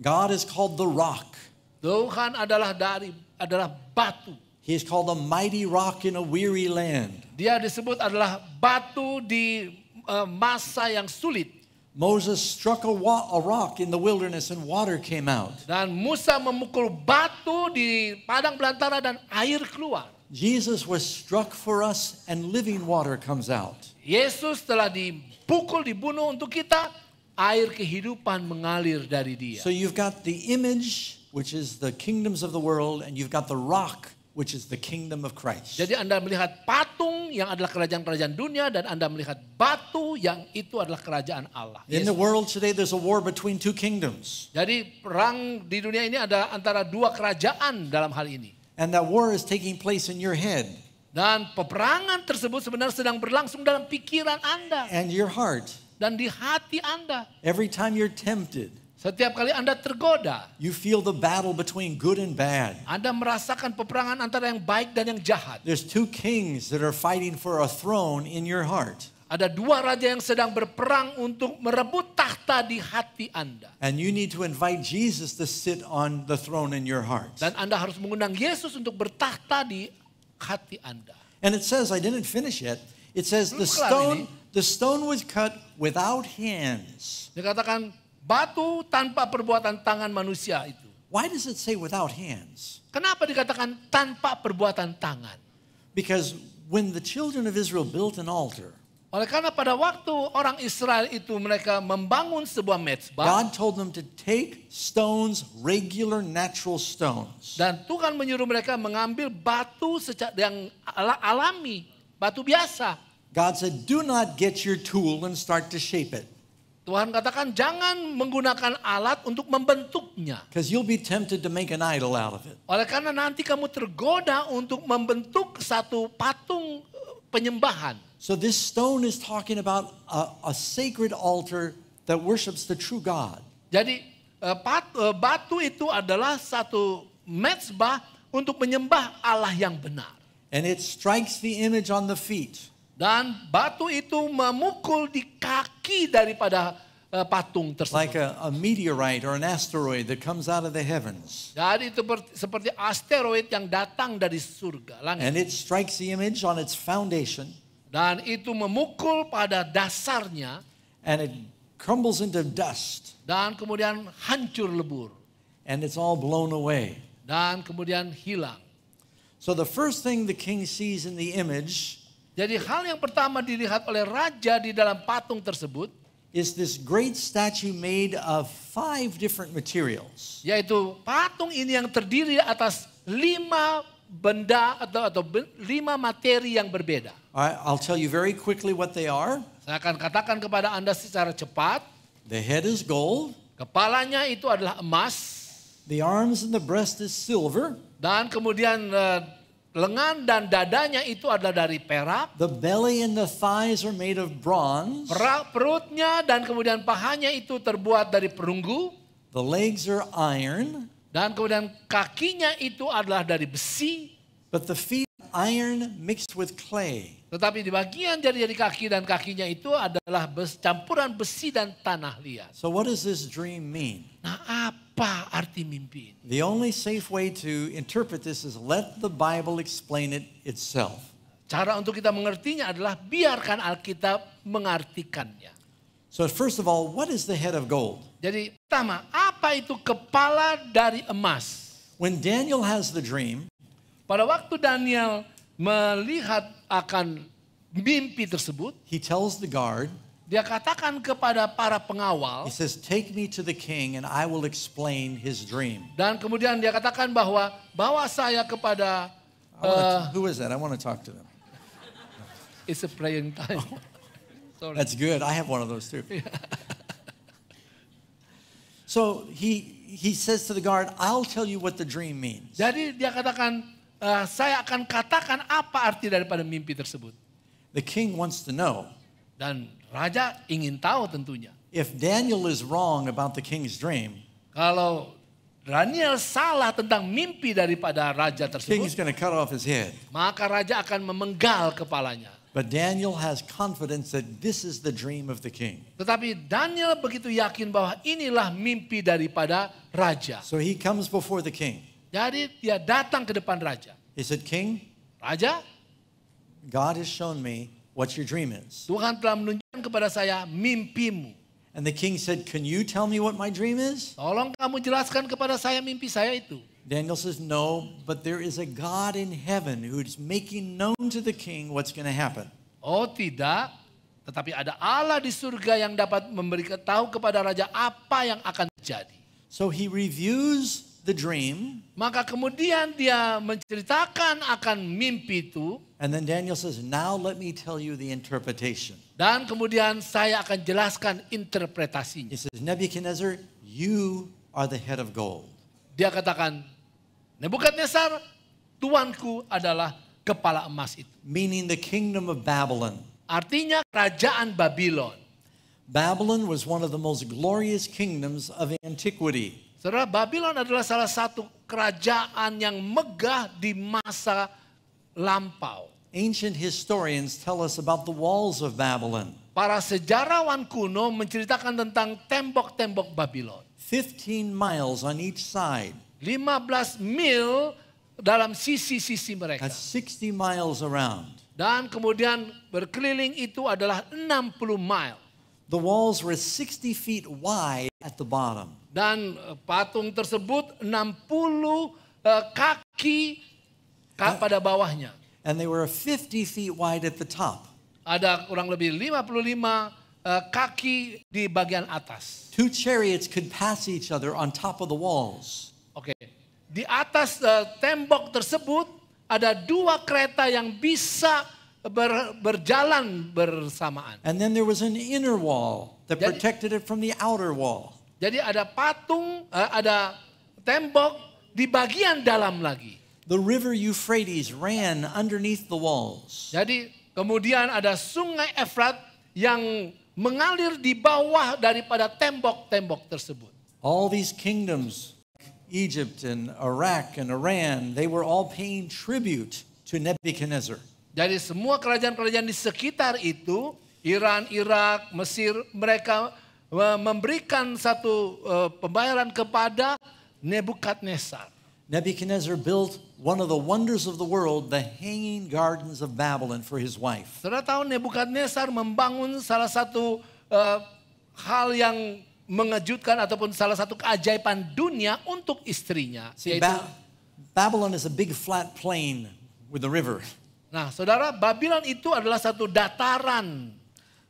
God is called the rock. Tuhan adalah dari adalah batu. He is called a mighty rock in a weary land. Dia disebut adalah batu di uh, masa yang sulit. Moses struck a, a, rock in the wilderness and water came out. Dan Musa memukul batu di padang belantara dan air keluar. Jesus was struck for us and living water comes out. Yesus telah dipukul dibunuh untuk kita, air kehidupan mengalir dari dia. So you've got the image which is the kingdoms of the world and you've got the rock which is the kingdom of Christ. Jadi Anda melihat patung yang adalah kerajaan-kerajaan dunia dan Anda melihat batu yang itu adalah kerajaan Allah. In the world today there's a war between two kingdoms. Jadi perang di dunia ini ada antara dua kerajaan dalam hal ini. And that war is taking place in your head. Dan peperangan tersebut sebenarnya sedang berlangsung dalam pikiran Anda. And your heart. Dan di hati Anda. Every time you're tempted. Setiap kali Anda tergoda, you feel the battle between good and bad. Anda merasakan peperangan antara yang baik dan yang jahat. There's two kings that are fighting for a throne in your heart. Ada dua raja yang sedang berperang untuk merebut tahta di hati Anda. And you need to invite Jesus to sit on the throne in your heart. Dan Anda harus mengundang Yesus untuk bertahta di hati Anda. And it says I didn't finish it. It says the stone the stone was cut without hands. Dikatakan Batu tanpa perbuatan tangan manusia itu. Why does it say without hands? Kenapa dikatakan tanpa perbuatan tangan? Because when the children of Israel built an altar, oleh karena pada waktu orang Israel itu mereka membangun sebuah mezbah. God told them to take stones, regular natural stones. Dan Tuhan menyuruh mereka mengambil batu secara yang alami, batu biasa. God said, "Do not get your tool and start to shape it." Tuhan katakan jangan menggunakan alat untuk membentuknya. Because you'll be tempted to make an idol out of it. Oleh karena nanti kamu tergoda untuk membentuk satu patung eh, penyembahan. So this stone is talking about a, a sacred altar that worships the true God. Jadi eh, eh, batu itu adalah satu mezbah untuk menyembah Allah yang benar. And it strikes the image on the feet. Dan batu itu memukul di kaki daripada eh, patung tersebut. Like a, a meteorite or an asteroid that comes out of the heavens. Jadi itu seperti asteroid yang datang dari surga langit. And it strikes the image on its foundation. Dan itu memukul pada dasarnya. And it crumbles into dust. Dan kemudian hancur lebur. And it's all blown away. Dan kemudian hilang. So the first thing the king sees in the image jadi hal yang pertama dilihat oleh raja di dalam patung tersebut is this great statue made of five different materials. Yaitu patung ini yang terdiri atas lima benda atau atau lima materi yang berbeda. I'll tell you very quickly what they are. Saya akan katakan kepada Anda secara cepat. The head is gold. Kepalanya itu adalah emas. The arms and the breast is silver. Dan kemudian eh, lengan dan dadanya itu adalah dari perak. The belly and the thighs are made of bronze. Perak perutnya dan kemudian pahanya itu terbuat dari perunggu. The legs are iron. Dan kemudian kakinya itu adalah dari besi. But the feet iron mixed with clay. Tetapi di bagian jari-jari kaki dan kakinya itu adalah campuran besi dan tanah liat. So what does this dream mean? Nah, apa arti mimpi ini? The only safe way to interpret this is let the Bible explain it itself. Cara untuk kita mengertinya adalah biarkan Alkitab mengartikannya. So first of all, what is the head of gold? Jadi pertama, apa itu kepala dari emas? When Daniel has the dream, pada waktu Daniel melihat akan mimpi tersebut, he tells the guard, dia katakan kepada para pengawal, he says, "Take me to the king and I will explain his dream." Dan kemudian dia katakan bahwa bawa saya kepada uh, who is that? I want to talk to them. It's a praying time. Oh. (laughs) Sorry. That's good. I have one of those too. so he he says to the guard, "I'll tell you what the dream means." Jadi dia katakan uh, saya akan katakan apa arti daripada mimpi tersebut. The king wants to know. Dan raja ingin tahu tentunya. If Daniel is wrong about the king's dream. Kalau Daniel salah tentang mimpi daripada raja tersebut. cut off his head. Maka raja akan memenggal kepalanya. But Daniel has confidence that this is the dream of the king. Tetapi Daniel begitu yakin bahwa inilah mimpi daripada raja. So he comes before the king. Jadi dia datang ke depan raja. He said, King, Raja, God has shown me what your dream is. Tuhan telah menunjukkan kepada saya mimpimu. And the king said, Can you tell me what my dream is? Tolong kamu jelaskan kepada saya mimpi saya itu. Daniel says, No, but there is a God in heaven who is making known to the king what's going to happen. Oh tidak, tetapi ada Allah di surga yang dapat memberi tahu kepada raja apa yang akan terjadi. So he reviews the dream. Maka kemudian dia menceritakan akan mimpi itu. And then Daniel says, "Now let me tell you the interpretation." Dan kemudian saya akan jelaskan interpretasinya. He says, "Nebuchadnezzar, you are the head of gold." Dia katakan, Nebukadnezar, tuanku adalah kepala emas itu. Meaning the kingdom of Babylon. Artinya kerajaan Babylon. Babylon was one of the most glorious kingdoms of antiquity. Saudara, Babylon adalah salah satu kerajaan yang megah di masa lampau. Ancient historians tell us about the walls of Babylon. Para sejarawan kuno menceritakan tentang tembok-tembok Babylon. 15 miles on each side. 15 mil dalam sisi-sisi mereka. That's 60 miles around. Dan kemudian berkeliling itu adalah 60 mile. The walls were 60 feet wide at the bottom. Dan eh, patung tersebut 60 eh, kaki eh. pada bawahnya. And they were 50 feet wide at the top. Ada kurang lebih 55 kaki di bagian atas. Two chariots could pass each other on top of the walls. Oke. Okay. Di atas uh, tembok tersebut ada dua kereta yang bisa ber, berjalan bersamaan. And then there was an inner wall that protected it from the outer wall. Jadi ada patung, eh, ada tembok di bagian dalam lagi. The river Euphrates ran underneath the walls. Jadi kemudian ada sungai Efrat yang mengalir di bawah daripada tembok-tembok tersebut. All these kingdoms, Egypt and Iraq and Iran, they were all paying tribute to Nebuchadnezzar. Jadi semua kerajaan-kerajaan di sekitar itu, Iran, Irak, Mesir, mereka memberikan satu eh, pembayaran kepada Nebukadnezar. Nebuchadnezzar built one of the wonders of the world, the Hanging Gardens of Babylon for his wife. Saudara tahu Nebukadnezar membangun salah satu uh, hal yang mengejutkan ataupun salah satu keajaiban dunia untuk istrinya. See, yaitu, ba Babylon is a big flat plain with a river. Nah, saudara, Babylon itu adalah satu dataran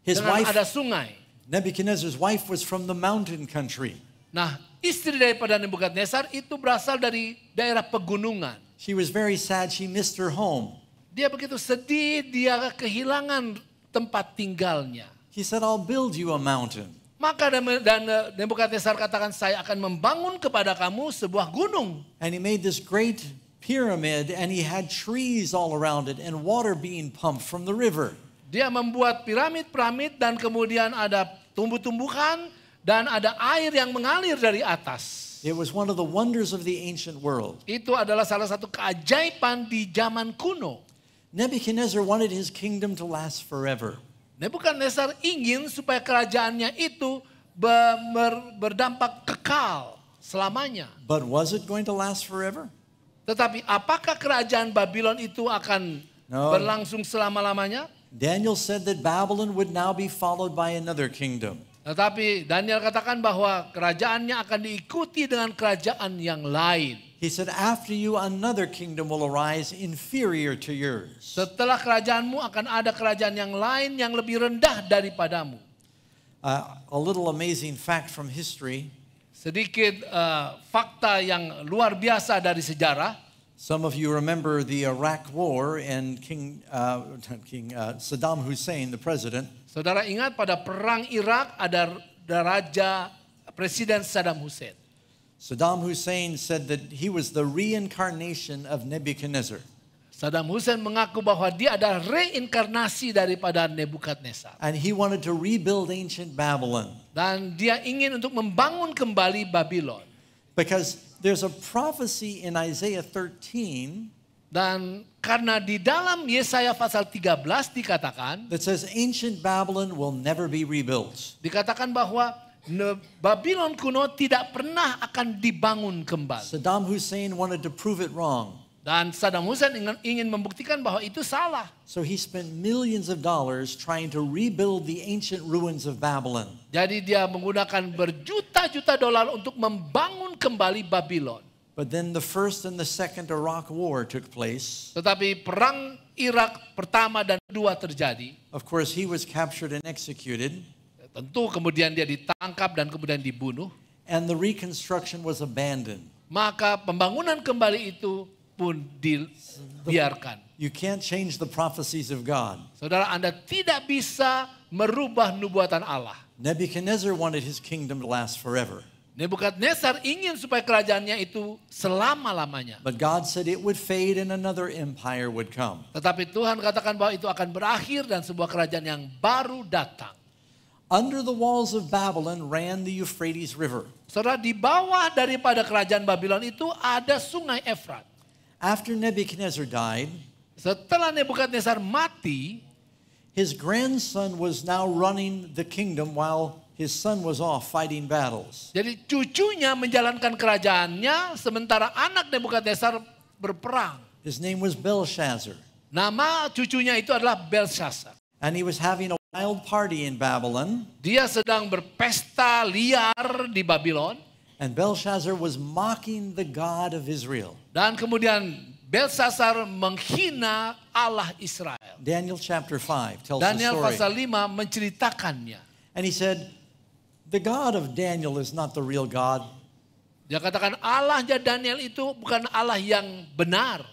his dengan wife, ada sungai. Nebuchadnezzar's wife was from the mountain country. Nah, istri daripada Nebukadnezar itu berasal dari daerah pegunungan. She was very sad she missed her home. Dia begitu sedih dia kehilangan tempat tinggalnya. He said I'll build you a mountain. Maka dan eh, Nebukadnezar katakan saya akan membangun kepada kamu sebuah gunung. And he made this great pyramid and he had trees all around it and water being pumped from the river. Dia membuat piramid-piramid dan kemudian ada tumbuh-tumbuhan dan ada air yang mengalir dari atas. It was one of the wonders of the ancient world. Itu adalah salah satu keajaiban di zaman kuno. Nebuchadnezzar wanted his kingdom to last forever. Nebuchadnezzar ingin supaya kerajaannya itu berdampak kekal selamanya. But was it going to last forever? Tetapi apakah kerajaan Babylon itu akan no. berlangsung selama-lamanya? Daniel said that Babylon would now be followed by another kingdom. Tetapi Daniel katakan bahwa kerajaannya akan diikuti dengan kerajaan yang lain. He said, after you another kingdom will arise inferior to yours. Setelah kerajaanmu akan ada kerajaan yang lain yang lebih rendah daripadamu. Uh, a little amazing fact from history. Sedikit uh, fakta yang luar biasa dari sejarah. Some of you remember the Iraq War and King, uh, King uh, Saddam Hussein, the president. Saudara ingat pada perang Irak ada raja Presiden Saddam Hussein. Saddam Hussein said that he was the reincarnation of Nebuchadnezzar. Saddam Hussein mengaku bahwa dia adalah reinkarnasi daripada Nebukadnezar. And he wanted to rebuild ancient Babylon. Dan dia ingin untuk membangun kembali Babylon. Because there's a prophecy in Isaiah 13 dan karena di dalam Yesaya pasal 13 dikatakan that says ancient Babylon will never be rebuilt. Dikatakan bahwa Babylon kuno tidak pernah akan dibangun kembali. Saddam Hussein wanted to prove it wrong. Dan Saddam Hussein ingin, ingin membuktikan bahwa itu salah. So he spent millions of dollars trying to rebuild the ancient ruins of Babylon. Jadi dia menggunakan berjuta-juta dolar untuk membangun kembali Babylon. But then the first and the second Iraq war took place. Tetapi perang Irak pertama dan kedua terjadi. Of course he was captured and executed. Tentu kemudian dia ditangkap dan kemudian dibunuh. And the reconstruction was abandoned. Maka pembangunan kembali itu pun dibiarkan. You can't change the prophecies of God. Saudara, Anda tidak bisa merubah nubuatan Allah. Nebuchadnezzar wanted his kingdom to last forever. Nebukadnezar ingin supaya kerajaannya itu selama-lamanya. But God said it would fade and another empire would come. Tetapi Tuhan katakan bahwa itu akan berakhir dan sebuah kerajaan yang baru datang. Under the walls of Babylon ran the Euphrates River. Saudara, di bawah daripada kerajaan Babylon itu ada sungai Efrat. After Nebuchadnezzar died, setelah Nebukadnezar mati, his grandson was now running the kingdom while his son was off fighting battles. Jadi cucunya menjalankan kerajaannya sementara anak Nebukadnezar berperang. His name was Belshazzar. Nama cucunya itu adalah Belshazzar. And he was having a wild party in Babylon. Dia sedang berpesta liar di Babylon. And Belshazzar was mocking the God of Israel. Dan kemudian Belsasar menghina Allah Israel. Daniel chapter 5 tells Daniel the story. pasal 5 menceritakannya. And he said, the God of Daniel is not the real God. Dia katakan Allahnya Daniel itu bukan Allah yang benar.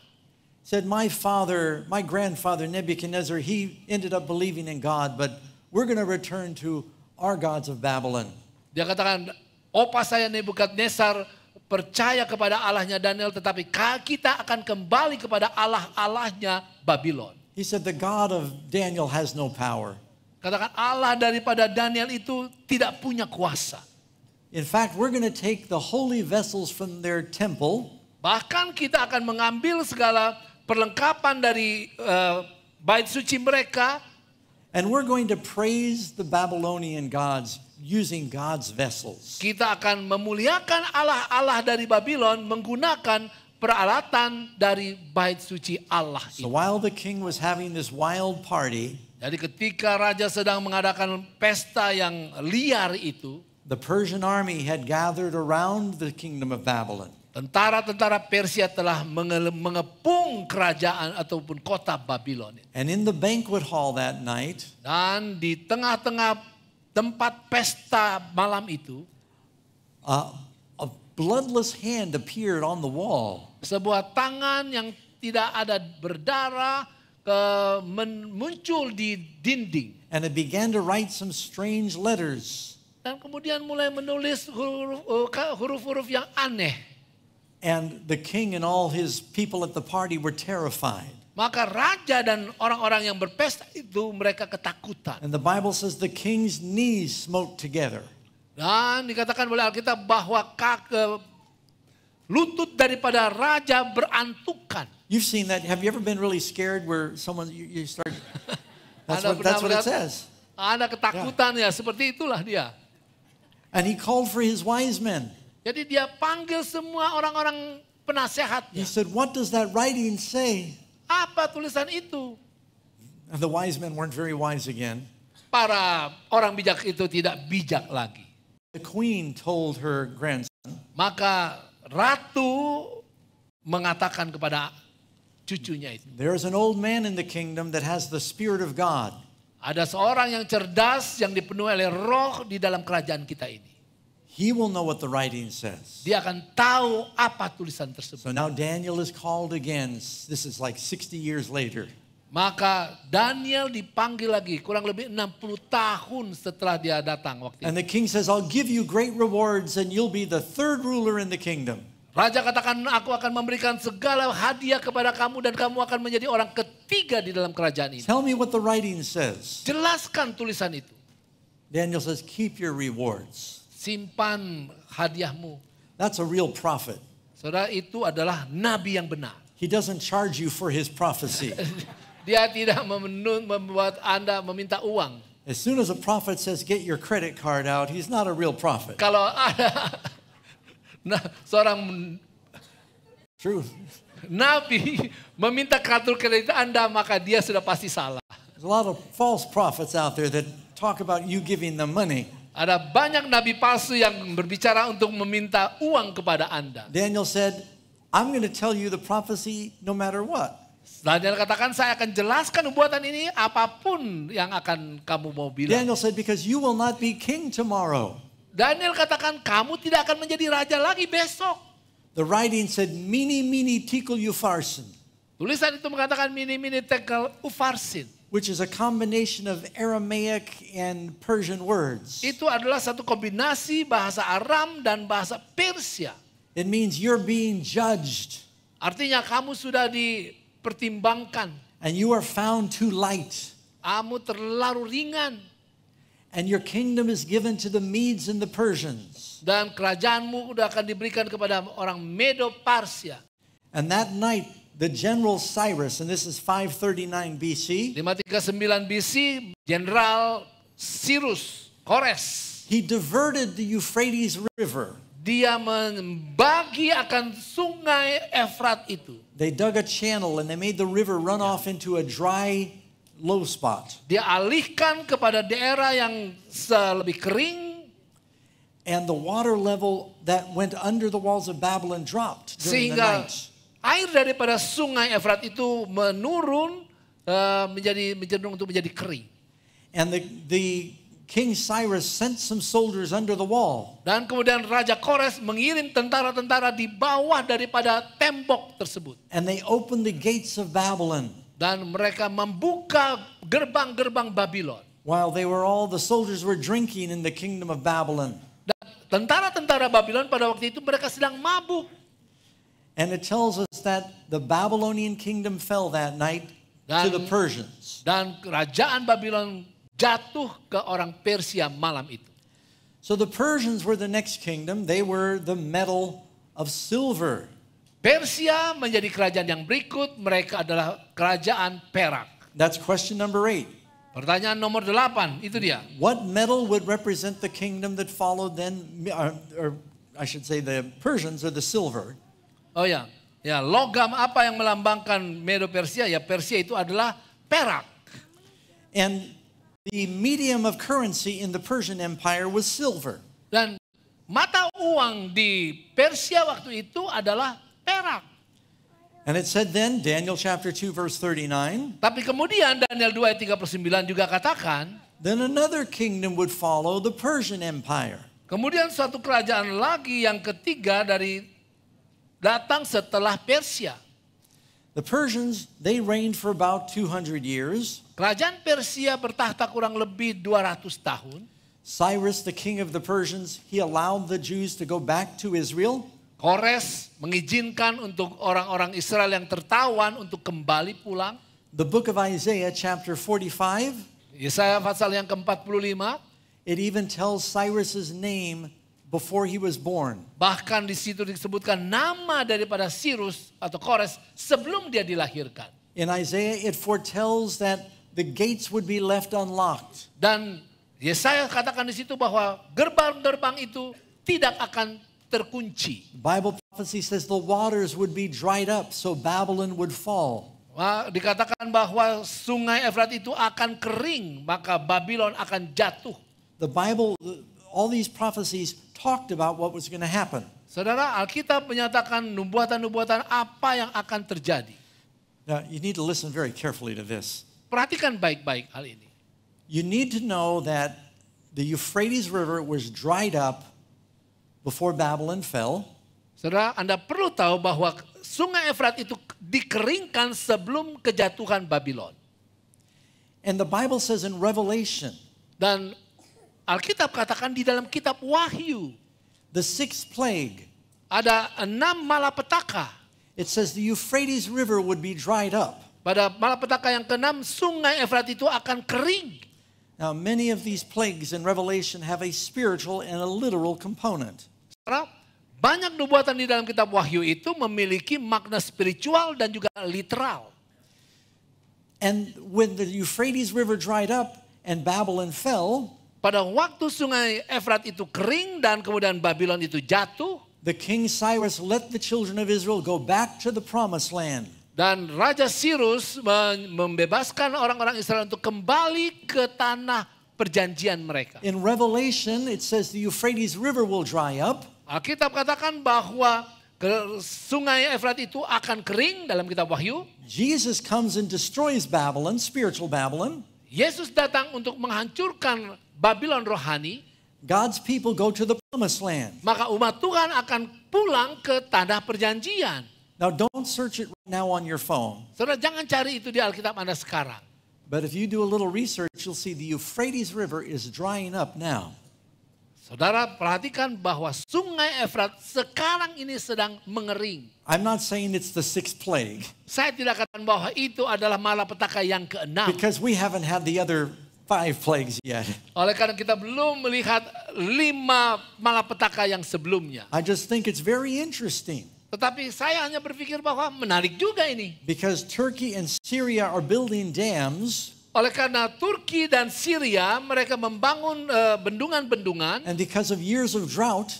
Said my father, my grandfather Nebuchadnezzar, he ended up believing in God, but we're going to return to our gods of Babylon. Dia katakan, opa saya Nebuchadnezzar percaya kepada Allahnya Daniel tetapi kita akan kembali kepada Allah-allahnya Babylon. He said the God of Daniel has no power. Katakan Allah daripada Daniel itu tidak punya kuasa. In fact, we're going to take the holy vessels from their temple. Bahkan kita akan mengambil segala perlengkapan dari uh, bait suci mereka. And we're going to praise the Babylonian gods using God's vessels. Kita akan memuliakan Allah-Allah dari Babylon menggunakan peralatan dari bait suci Allah itu. So while the king was having this wild party, jadi ketika raja sedang mengadakan pesta yang liar itu, the Persian army had gathered around the kingdom of Babylon. Tentara-tentara Persia telah mengepung kerajaan ataupun kota Babylon. And in the banquet hall that night, dan di tengah-tengah tempat pesta malam itu, uh, a bloodless hand appeared on the wall. Sebuah tangan yang tidak ada berdarah ke, men, muncul di dinding. And it began to write some strange letters. Dan kemudian mulai menulis eh, huruf-huruf yang aneh. And the king and all his people at the party were terrified. Maka raja dan orang-orang yang berpesta itu mereka ketakutan. And the Bible says the king's knees smote together. Dan dikatakan oleh Alkitab bahwa kaki lutut daripada raja berantukan. You've seen that. Have you ever been really scared where someone you, you start (laughs) That's what, that's what it says. Ada ketakutan ya, seperti itulah dia. And he called for his wise men. Jadi dia panggil semua orang-orang penasehatnya. He said, "What does that writing say?" Apa tulisan itu? And the wise men weren't very wise again. Para orang bijak itu tidak bijak lagi. The queen told her grandson. Maka ratu mengatakan kepada cucunya itu. There is an old man in the kingdom that has the spirit of God. Ada seorang yang cerdas yang dipenuhi oleh roh di dalam kerajaan kita ini. He will know what the writing says. Dia akan tahu apa tulisan tersebut. So now Daniel is called again. This is like 60 years later. Maka Daniel dipanggil lagi kurang lebih 60 tahun setelah dia datang waktu itu. And the king says, I'll give you great rewards and you'll be the third ruler in the kingdom. Raja katakan, aku akan memberikan segala hadiah kepada kamu dan kamu akan menjadi orang ketiga di dalam kerajaan ini. Tell me what the writing says. Jelaskan tulisan itu. Daniel says, keep your rewards. Simpan hadiahmu. That's a real prophet. Saudara itu adalah nabi yang benar. He doesn't charge you for his prophecy. (laughs) Dia tidak membuat Anda meminta uang. As soon as a prophet says get your credit card out, he's not a real prophet. Kalau ada (laughs) nah, seorang True. Nabi meminta kartu kredit Anda maka dia sudah pasti salah. There's a lot of false prophets out there that talk about you giving them money. Ada banyak nabi palsu yang berbicara untuk meminta uang kepada Anda. Daniel said, I'm going to tell you the prophecy no matter what. Daniel katakan saya akan jelaskan buatan ini apapun yang akan kamu mau bilang. Daniel said because you will not be king tomorrow. Daniel katakan kamu tidak akan menjadi raja lagi besok. The writing said mini mini tickle you ufarsin. Tulisan itu mengatakan mini mini you ufarsin. which is a combination of Aramaic and Persian words. Itu adalah satu kombinasi bahasa Aram dan bahasa Persia. It means you're being judged. Artinya kamu sudah dipertimbangkan. And you are found too light. Kamu terlalu ringan. And your kingdom is given to the Medes and the Persians. Dan kerajaanmu sudah akan diberikan kepada orang Medo Persia. And that night the general Cyrus, and this is 539 BC. 539 BC, General Cyrus Kores. He diverted the Euphrates River. Dia membagi akan sungai Efrat itu. They dug a channel and they made the river run yeah. off into a dry low spot. Dia alihkan kepada daerah yang lebih kering and the water level that went under the walls of Babylon dropped during Sehingga the night. air daripada sungai Efrat itu menurun uh, menjadi mencenderung untuk menjadi kering. And the, the King Cyrus sent some soldiers under the wall. Dan kemudian Raja Kores mengirim tentara-tentara di bawah daripada tembok tersebut. And they opened the gates of Babylon. Dan mereka membuka gerbang-gerbang Babylon. While they were all the soldiers were drinking in the kingdom of Babylon. tentara-tentara Babylon pada waktu itu mereka sedang mabuk And it tells us that the Babylonian kingdom fell that night dan, to the Persians. Dan kerajaan Babylon jatuh ke orang Persia malam itu. So the Persians were the next kingdom. They were the metal of silver. Persia menjadi kerajaan yang berikut. Mereka adalah kerajaan perak. That's question number eight. Pertanyaan nomor delapan, itu dia. What metal would represent the kingdom that followed then, or, uh, or I should say the Persians or the silver? Oh ya, ya logam apa yang melambangkan Medo Persia? Ya Persia itu adalah perak. And the medium of currency in the Persian Empire was silver. Dan mata uang di Persia waktu itu adalah perak. And it said then, Daniel chapter 2 verse 39. Tapi kemudian Daniel 2 ayat 39 juga katakan. Then another kingdom would follow the Persian Empire. Kemudian suatu kerajaan lagi yang ketiga dari datang setelah Persia. The Persians, they reigned for about 200 years. Kerajaan Persia bertahta kurang lebih 200 tahun. Cyrus, the king of the Persians, he allowed the Jews to go back to Israel. Kores mengizinkan untuk orang-orang Israel yang tertawan untuk kembali pulang. The book of Isaiah chapter 45. Yesaya pasal yang ke-45. It even tells Cyrus's name before he was born. Bahkan di situ disebutkan nama daripada Sirus atau Kores sebelum dia dilahirkan. In Isaiah it foretells that the gates would be left unlocked. Dan Yesaya katakan di situ bahwa gerbang-gerbang itu tidak akan terkunci. Bible prophecy says the waters would be dried up so Babylon would fall. Dikatakan bahwa sungai Efrat itu akan kering maka Babylon akan jatuh. The Bible all these prophecies talked about what was going to happen. Saudara, Alkitab menyatakan nubuatan-nubuatan apa yang akan terjadi. Now, you need to listen very carefully to this. Perhatikan baik-baik hal ini. You need to know that the Euphrates River was dried up before Babylon fell. Saudara, Anda perlu tahu bahwa sungai Efrat itu dikeringkan sebelum kejatuhan Babylon. And the Bible says in Revelation. Dan Alkitab katakan di dalam kitab Wahyu. The sixth plague. Ada enam malapetaka. It says the Euphrates River would be dried up. Pada malapetaka yang keenam, sungai Efrat itu akan kering. Now many of these plagues in Revelation have a spiritual and a literal component. Banyak nubuatan di dalam kitab Wahyu itu memiliki makna spiritual dan juga literal. And when the Euphrates River dried up and Babylon fell, pada waktu sungai Efrat itu kering dan kemudian Babylon itu jatuh. The king Cyrus let the children of Israel go back to the promised land. Dan Raja Cyrus membebaskan orang-orang Israel untuk kembali ke tanah perjanjian mereka. In Revelation it says the Euphrates River will dry up. Alkitab katakan bahwa sungai Efrat itu akan kering dalam kitab Wahyu. Jesus comes and destroys Babylon, spiritual Babylon. Yesus datang untuk menghancurkan Babylon rohani, God's people go to the promised land. maka umat Tuhan akan pulang ke tanah perjanjian. Now don't search it right now on your phone. Saudara, jangan cari itu di Alkitab Anda sekarang. But if you do a little research, you'll see the Euphrates River is drying up now. Saudara perhatikan bahwa sungai Efrat sekarang ini sedang mengering. I'm not saying it's the sixth plague. Saya tidak katakan bahwa itu adalah malapetaka yang keenam. Because we haven't had the other five plagues yet. Oleh karena kita belum melihat lima malapetaka yang sebelumnya. I just think it's very interesting. Tetapi saya hanya berpikir bahwa menarik juga ini. Because Turkey and Syria are building dams. Oleh karena Turki dan Syria mereka membangun eh, bendungan-bendungan. Uh, and because of years of drought.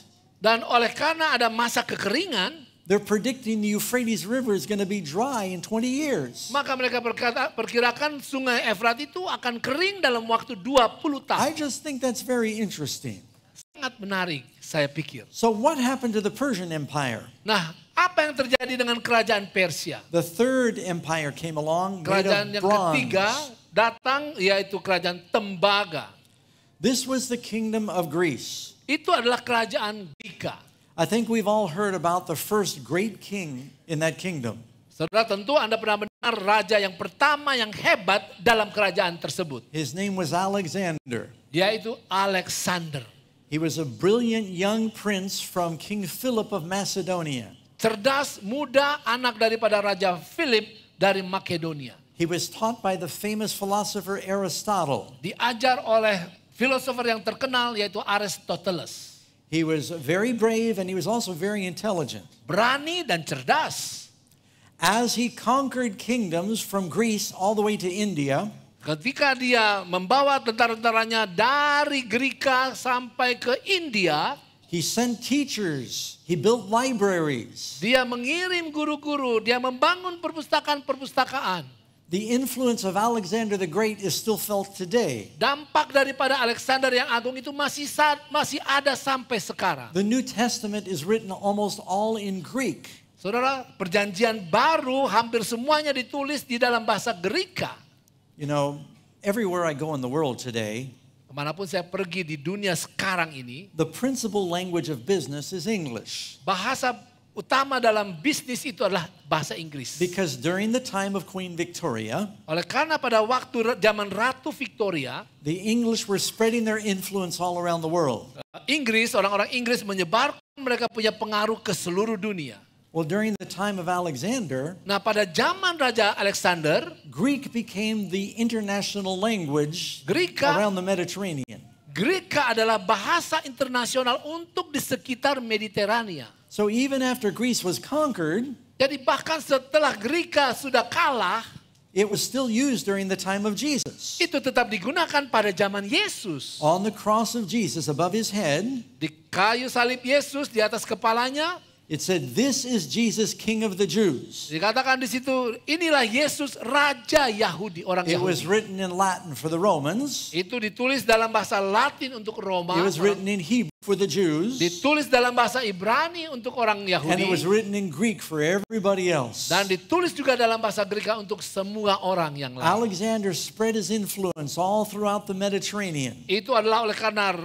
Dan oleh karena ada masa kekeringan. They're predicting the Euphrates River is going to be dry in 20 years. Maka mereka berkata, perkirakan sungai Efrat itu akan kering dalam waktu 20 tahun. I just think that's very interesting. Sangat menarik saya pikir. So what happened to the Persian Empire? Nah, apa yang terjadi dengan kerajaan Persia? The third empire came along, kerajaan yang bronze. ketiga datang yaitu kerajaan tembaga. This was the kingdom of Greece. Itu adalah kerajaan Greka. I think we've all heard about the first great king in that kingdom. Saudara tentu Anda pernah mendengar raja yang pertama yang hebat dalam kerajaan tersebut. His name was Alexander. Dia itu Alexander. He was a brilliant young prince from King Philip of Macedonia. Cerdas, muda, anak daripada Raja Philip dari Makedonia. He was taught by the famous philosopher Aristotle. Diajar oleh filosofer yang terkenal yaitu Aristoteles. He was very brave and he was also very intelligent. Berani dan cerdas. As he conquered kingdoms from Greece all the way to India, ketika dia membawa tentara-tentaranya dari Greka sampai ke India, He sent teachers. He built libraries. Dia mengirim guru-guru. Dia membangun perpustakaan-perpustakaan. The influence of Alexander the Great is still felt today. Dampak daripada Alexander yang agung itu masih saat, masih ada sampai sekarang. The New Testament is written almost all in Greek. Saudara, perjanjian baru hampir semuanya ditulis di dalam bahasa Gerika. You know, everywhere I go in the world today, kemanapun saya pergi di dunia sekarang ini, the principal language of business is English. Bahasa utama dalam bisnis itu adalah bahasa Inggris. Because during the time of Queen Victoria, oleh karena pada waktu zaman Ratu Victoria, the English were spreading their influence all around the world. Eh, Inggris, orang-orang Inggris menyebarkan mereka punya pengaruh ke seluruh dunia. Well, during the time of Alexander, nah pada zaman Raja Alexander, Greek became the international language Greka, around the Mediterranean. Greka adalah bahasa internasional untuk di sekitar Mediterania. So even after Greece was conquered, jadi bahkan setelah Greka sudah kalah, it was still used during the time of Jesus. Itu tetap digunakan pada zaman Yesus. On the cross of Jesus above his head, di kayu salib Yesus di atas kepalanya, It said, "This is Jesus, King of the Jews." Dikatakan di situ, inilah Yesus Raja Yahudi orang Yahudi. It was written in Latin for the Romans. Itu ditulis dalam bahasa Latin untuk Roma. It was written in Hebrew for the Jews. Ditulis dalam bahasa Ibrani untuk orang Yahudi. And it was written in Greek for everybody else. Dan ditulis juga dalam bahasa Greek untuk semua orang yang lain. Alexander spread his influence all throughout the Mediterranean. Itu adalah oleh karena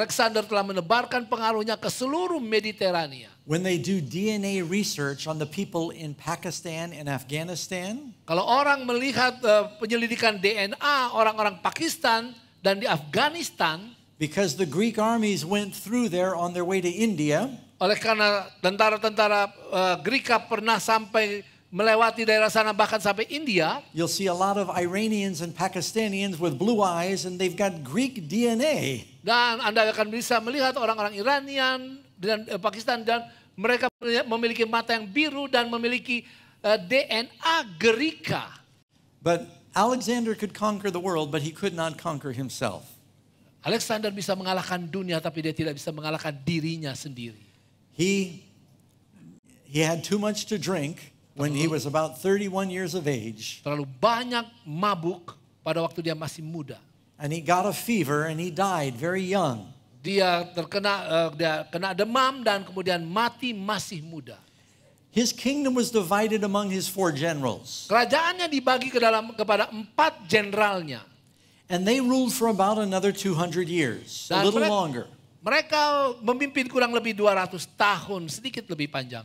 Alexander telah menebarkan pengaruhnya ke seluruh Mediterania. When they do DNA research on the people in Pakistan and Afghanistan, kalau orang melihat uh, penyelidikan DNA orang-orang Pakistan dan di Afghanistan, because the Greek armies went through there on their way to India, oleh karena tentara-tentara uh, eh, Greka pernah sampai melewati daerah sana bahkan sampai India. You'll see a lot of Iranians and Pakistanians with blue eyes and they've got Greek DNA. Dan Anda akan bisa melihat orang-orang Iranian dan eh, Pakistan dan mereka memiliki mata yang biru dan memiliki uh, eh, DNA gerika. But Alexander could conquer the world, but he could not conquer himself. Alexander bisa mengalahkan dunia, tapi dia tidak bisa mengalahkan dirinya sendiri. He he had too much to drink when he was about 31 years of age. Terlalu banyak mabuk pada waktu dia masih muda. And he got a fever and he died very young dia terkena uh, dia kena demam dan kemudian mati masih muda. His kingdom was divided among his four generals. Kerajaannya dibagi ke dalam kepada empat jenderalnya. And they ruled for about another 200 years, Dan a little mereka, longer. Mereka memimpin kurang lebih 200 tahun, sedikit lebih panjang.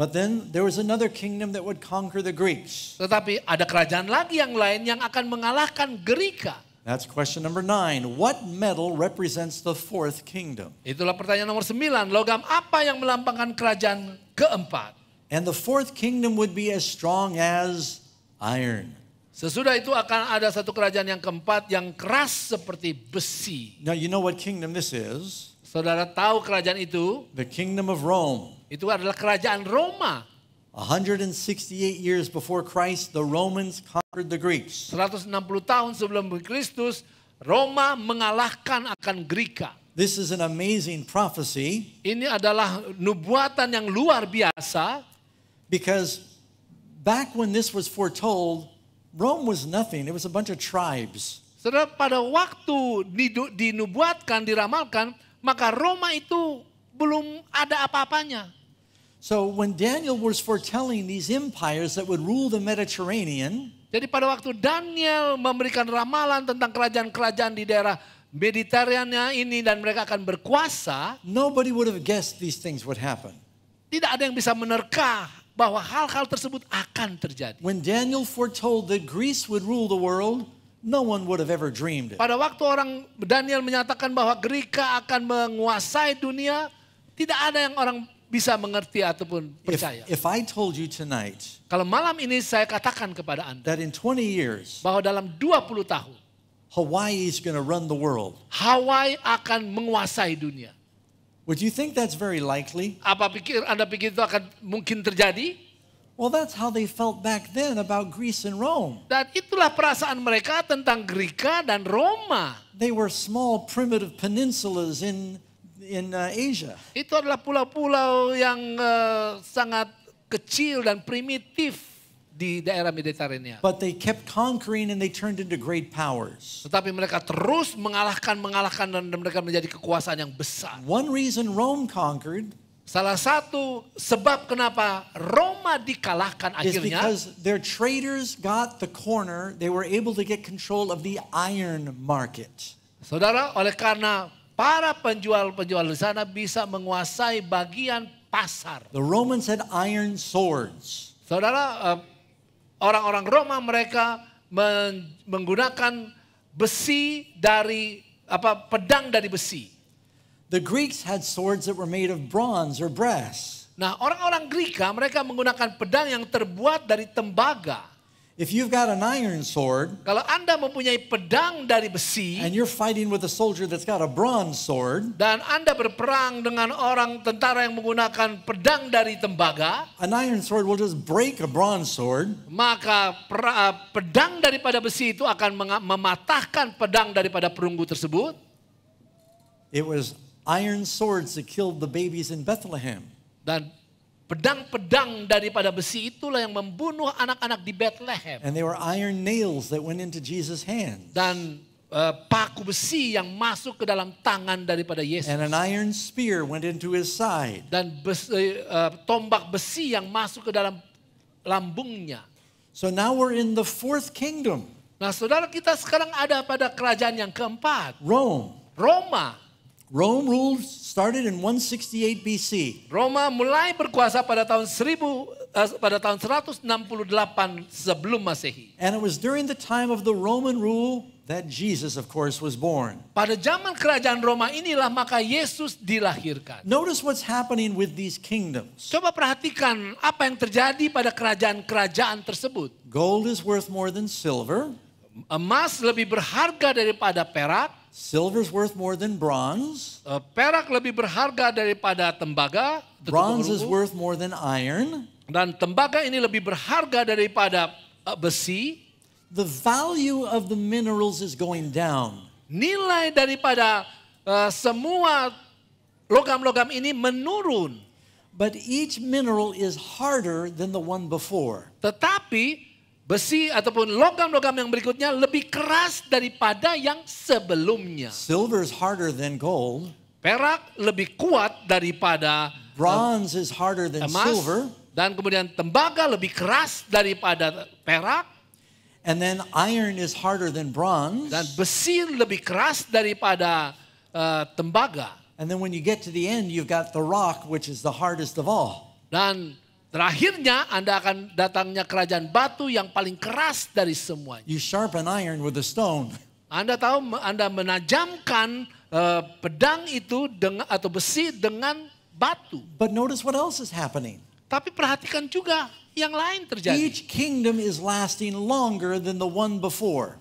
But then there was another kingdom that would conquer the Greeks. Tetapi ada kerajaan lagi yang lain yang akan mengalahkan Gerika. That's question number nine. What metal represents the fourth kingdom? Itulah pertanyaan nomor sembilan. Logam apa yang melambangkan kerajaan keempat? And the fourth kingdom would be as strong as iron. Sesudah itu akan ada satu kerajaan yang keempat yang keras seperti besi. Now you know what kingdom this is. Saudara tahu kerajaan itu? The kingdom of Rome. Itu adalah kerajaan Roma. 168 years before Christ, the Romans conquered the Greeks. 160 tahun sebelum Kristus, Roma mengalahkan akan Greka. This is an amazing prophecy. Ini adalah nubuatan yang luar biasa. Because back when this was foretold, Rome was nothing. It was a bunch of tribes. Saudara, pada waktu dinubuatkan, diramalkan, maka Roma itu belum ada apa-apanya. So when Daniel was foretelling these empires that would rule the Mediterranean, Jadi pada waktu Daniel memberikan ramalan tentang kerajaan-kerajaan di daerah Mediterania ini dan mereka akan berkuasa, nobody would have guessed these things would happen. Tidak ada yang bisa menerka bahwa hal-hal tersebut akan terjadi. When Daniel foretold that Greece would rule the world, no one would have ever dreamed it. Pada waktu orang Daniel menyatakan bahwa Greka akan menguasai dunia, tidak ada yang orang bisa mengerti ataupun percaya. If, if I told you tonight, kalau malam ini saya katakan kepada Anda that in 20 years, bahwa dalam 20 tahun Hawaii is going to run the world. Hawaii akan menguasai dunia. Would you think that's very likely? Apa pikir Anda pikir itu akan mungkin terjadi? Well, that's how they felt back then about Greece and Rome. Dan itulah perasaan mereka tentang Greka dan Roma. They were small primitive peninsulas in in uh, Asia. Itu adalah pulau-pulau yang uh, sangat kecil dan primitif di daerah Mediterania. But they kept conquering and they turned into great powers. Tetapi mereka terus mengalahkan, mengalahkan dan mereka menjadi kekuasaan yang besar. One reason Rome conquered Salah satu sebab kenapa Roma dikalahkan akhirnya because their traders got the corner, they were able to get control of the iron market. Saudara, oleh karena para penjual-penjual di sana bisa menguasai bagian pasar. The Romans had iron swords. Saudara, eh, orang-orang Roma mereka menggunakan besi dari apa pedang dari besi. The Greeks had swords that were made of bronze or brass. Nah, orang-orang Greka mereka menggunakan pedang yang terbuat dari tembaga. If you've got an iron sword, kalau Anda mempunyai pedang dari besi, and you're fighting with a soldier that's got a bronze sword, dan Anda berperang dengan orang tentara yang menggunakan pedang dari tembaga, an iron sword will just break a bronze sword. Maka eh, pedang daripada besi itu akan mematahkan pedang daripada perunggu tersebut. It was iron swords that killed the babies in Bethlehem. Dan Pedang-pedang daripada besi itulah yang membunuh anak-anak di Bethlehem. And they were iron nails that went into Jesus' hands. Dan uh, paku besi yang masuk ke dalam tangan daripada Yesus. And an iron spear went into his side. Dan besi, uh, tombak besi yang masuk ke dalam lambungnya. So now we're in the fourth kingdom. Nah, saudara kita sekarang ada pada kerajaan yang keempat. Rome. Roma. Rome ruled started in 168 BC. Roma mulai berkuasa pada tahun 1000 eh, pada tahun 168 sebelum Masehi. And it was during the time of the Roman rule that Jesus of course was born. Pada zaman kerajaan Roma inilah maka Yesus dilahirkan. Notice what's happening with these kingdoms. Coba perhatikan apa yang terjadi pada kerajaan-kerajaan tersebut. Gold is worth more than silver. Emas lebih berharga daripada perak. Silver is worth more than bronze. Uh, perak lebih berharga daripada tembaga. Bronze is worth more than iron. Dan tembaga ini lebih berharga daripada uh, besi. The value of the minerals is going down. Nilai daripada uh, semua logam-logam ini menurun. But each mineral is harder than the one before. Tetapi besi ataupun logam-logam yang berikutnya lebih keras daripada yang sebelumnya. Silver is harder than gold. Perak lebih kuat daripada bronze is harder than emas, silver. Dan kemudian tembaga lebih keras daripada perak. And then iron is harder than bronze. Dan besi lebih keras daripada uh, tembaga. And then when you get to the end, you've got the rock, which is the hardest of all. Dan Terakhirnya Anda akan datangnya kerajaan batu yang paling keras dari semuanya. You sharpen iron with a stone. Anda tahu Anda menajamkan uh, pedang itu dengan atau besi dengan batu. But notice what else is happening. Tapi perhatikan juga yang lain terjadi. Each kingdom is lasting longer than the one before.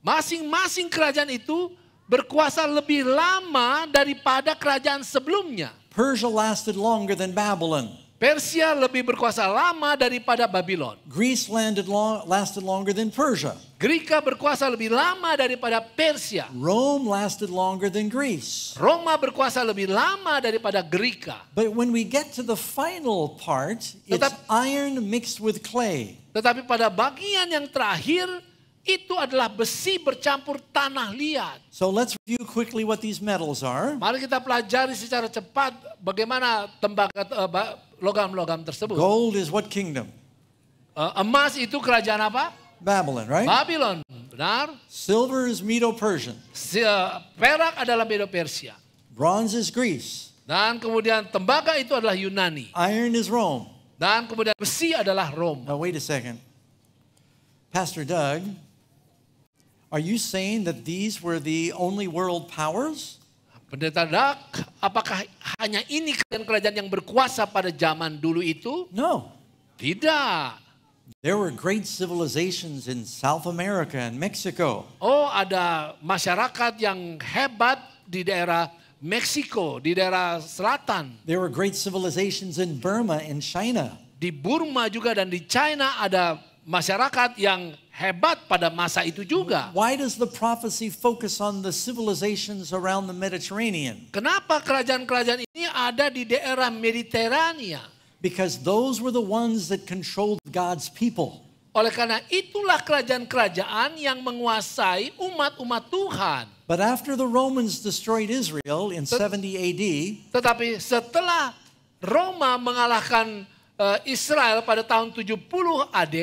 Masing-masing kerajaan itu berkuasa lebih lama daripada kerajaan sebelumnya. Persia lasted longer than Babylon. Persia lebih berkuasa lama daripada Babylon. Greece landed long, lasted longer than Persia. Greka berkuasa lebih lama daripada Persia. Rome lasted longer than Greece. Roma berkuasa lebih lama daripada Greka. But when we get to the final part, it's Tetap, iron mixed with clay. Tetapi pada bagian yang terakhir itu adalah besi bercampur tanah liat. So let's review quickly what these metals are. Mari kita pelajari secara cepat bagaimana tembaga uh, logam-logam tersebut. Gold is what kingdom? Uh, emas itu kerajaan apa? Babylon, right? Babylon, benar. Silver is Medo-Persian. Si, uh, perak adalah Medo-Persia. Bronze is Greece. Dan kemudian tembaga itu adalah Yunani. Iron is Rome. Dan kemudian besi adalah Rome. Now wait a second. Pastor Doug, are you saying that these were the only world powers? Pendeta Dak, apakah hanya ini kerajaan-kerajaan yang berkuasa pada zaman dulu itu? No. Tidak. There were great civilizations in South America and Mexico. Oh, ada masyarakat yang hebat di daerah Meksiko, di daerah selatan. There were great civilizations in Burma and China. Di Burma juga dan di China ada masyarakat yang hebat pada masa itu juga. Why does the prophecy focus on the civilizations around the Mediterranean? Kenapa kerajaan-kerajaan ini ada di daerah Mediterania? Because those were the ones that controlled God's people. Oleh karena itulah kerajaan-kerajaan yang menguasai umat-umat Tuhan. But after the Romans destroyed Israel in 70 AD, tetapi setelah Roma mengalahkan uh, Israel pada tahun 70 AD,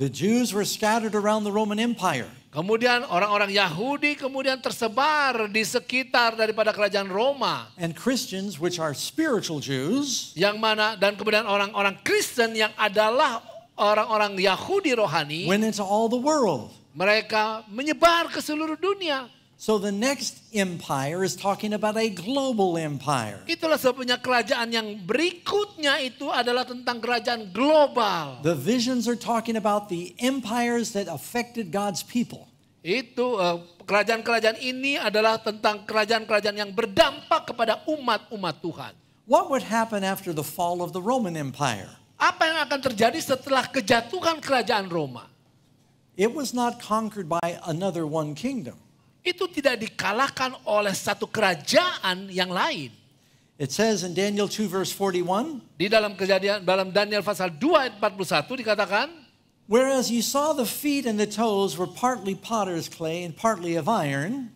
The Jews were scattered around the Roman Empire. Kemudian orang-orang Yahudi kemudian tersebar di sekitar daripada kerajaan Roma. And Christians which are spiritual Jews, yang mana dan kemudian orang-orang Kristen yang adalah orang-orang Yahudi rohani went into all the world. Mereka menyebar ke seluruh dunia. So the next empire is talking about a global empire. Itulah sebenarnya kerajaan yang berikutnya itu adalah tentang kerajaan global. The visions are talking about the empires that affected God's people. Itu eh, kerajaan-kerajaan uh, ini adalah tentang kerajaan-kerajaan yang berdampak kepada umat-umat Tuhan. What would happen after the fall of the Roman Empire? Apa yang akan terjadi setelah kejatuhan kerajaan Roma? It was not conquered by another one kingdom itu tidak dikalahkan oleh satu kerajaan yang lain. It says in Daniel 2 verse 41. Di dalam kejadian dalam Daniel pasal 2 ayat 41 dikatakan Whereas you saw the feet and the toes were partly potter's clay and partly of iron.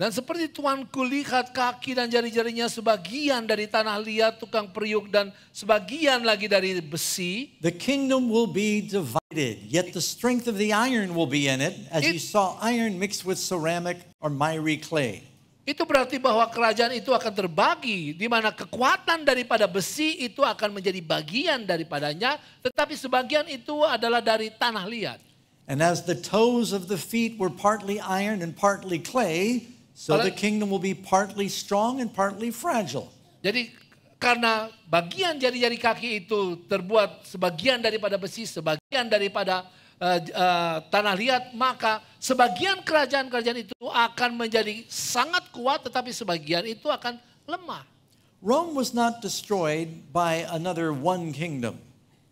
Dan seperti Tuanku lihat kaki dan jari-jarinya sebagian dari tanah liat tukang periuk dan sebagian lagi dari besi. The kingdom will be divided, yet the strength of the iron will be in it, as it, you saw iron mixed with ceramic or miry clay. Itu berarti bahwa kerajaan itu akan terbagi, di mana kekuatan daripada besi itu akan menjadi bagian daripadanya, tetapi sebagian itu adalah dari tanah liat. And as the toes of the feet were partly iron and partly clay, So the kingdom will be partly strong and partly fragile. Jadi karena bagian jari-jari kaki itu terbuat sebagian daripada besi, sebagian daripada uh, uh, tanah liat, maka sebagian kerajaan-kerajaan itu akan menjadi sangat kuat, tetapi sebagian itu akan lemah. Rome was not destroyed by another one kingdom.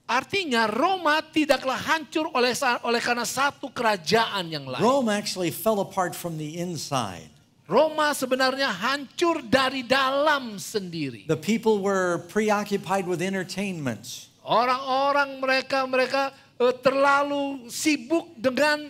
Artinya Roma tidaklah hancur oleh oleh karena satu kerajaan yang lain. Rome actually fell apart from the inside. Roma sebenarnya hancur dari dalam sendiri. The people were preoccupied with entertainments. Orang-orang mereka mereka uh, terlalu sibuk dengan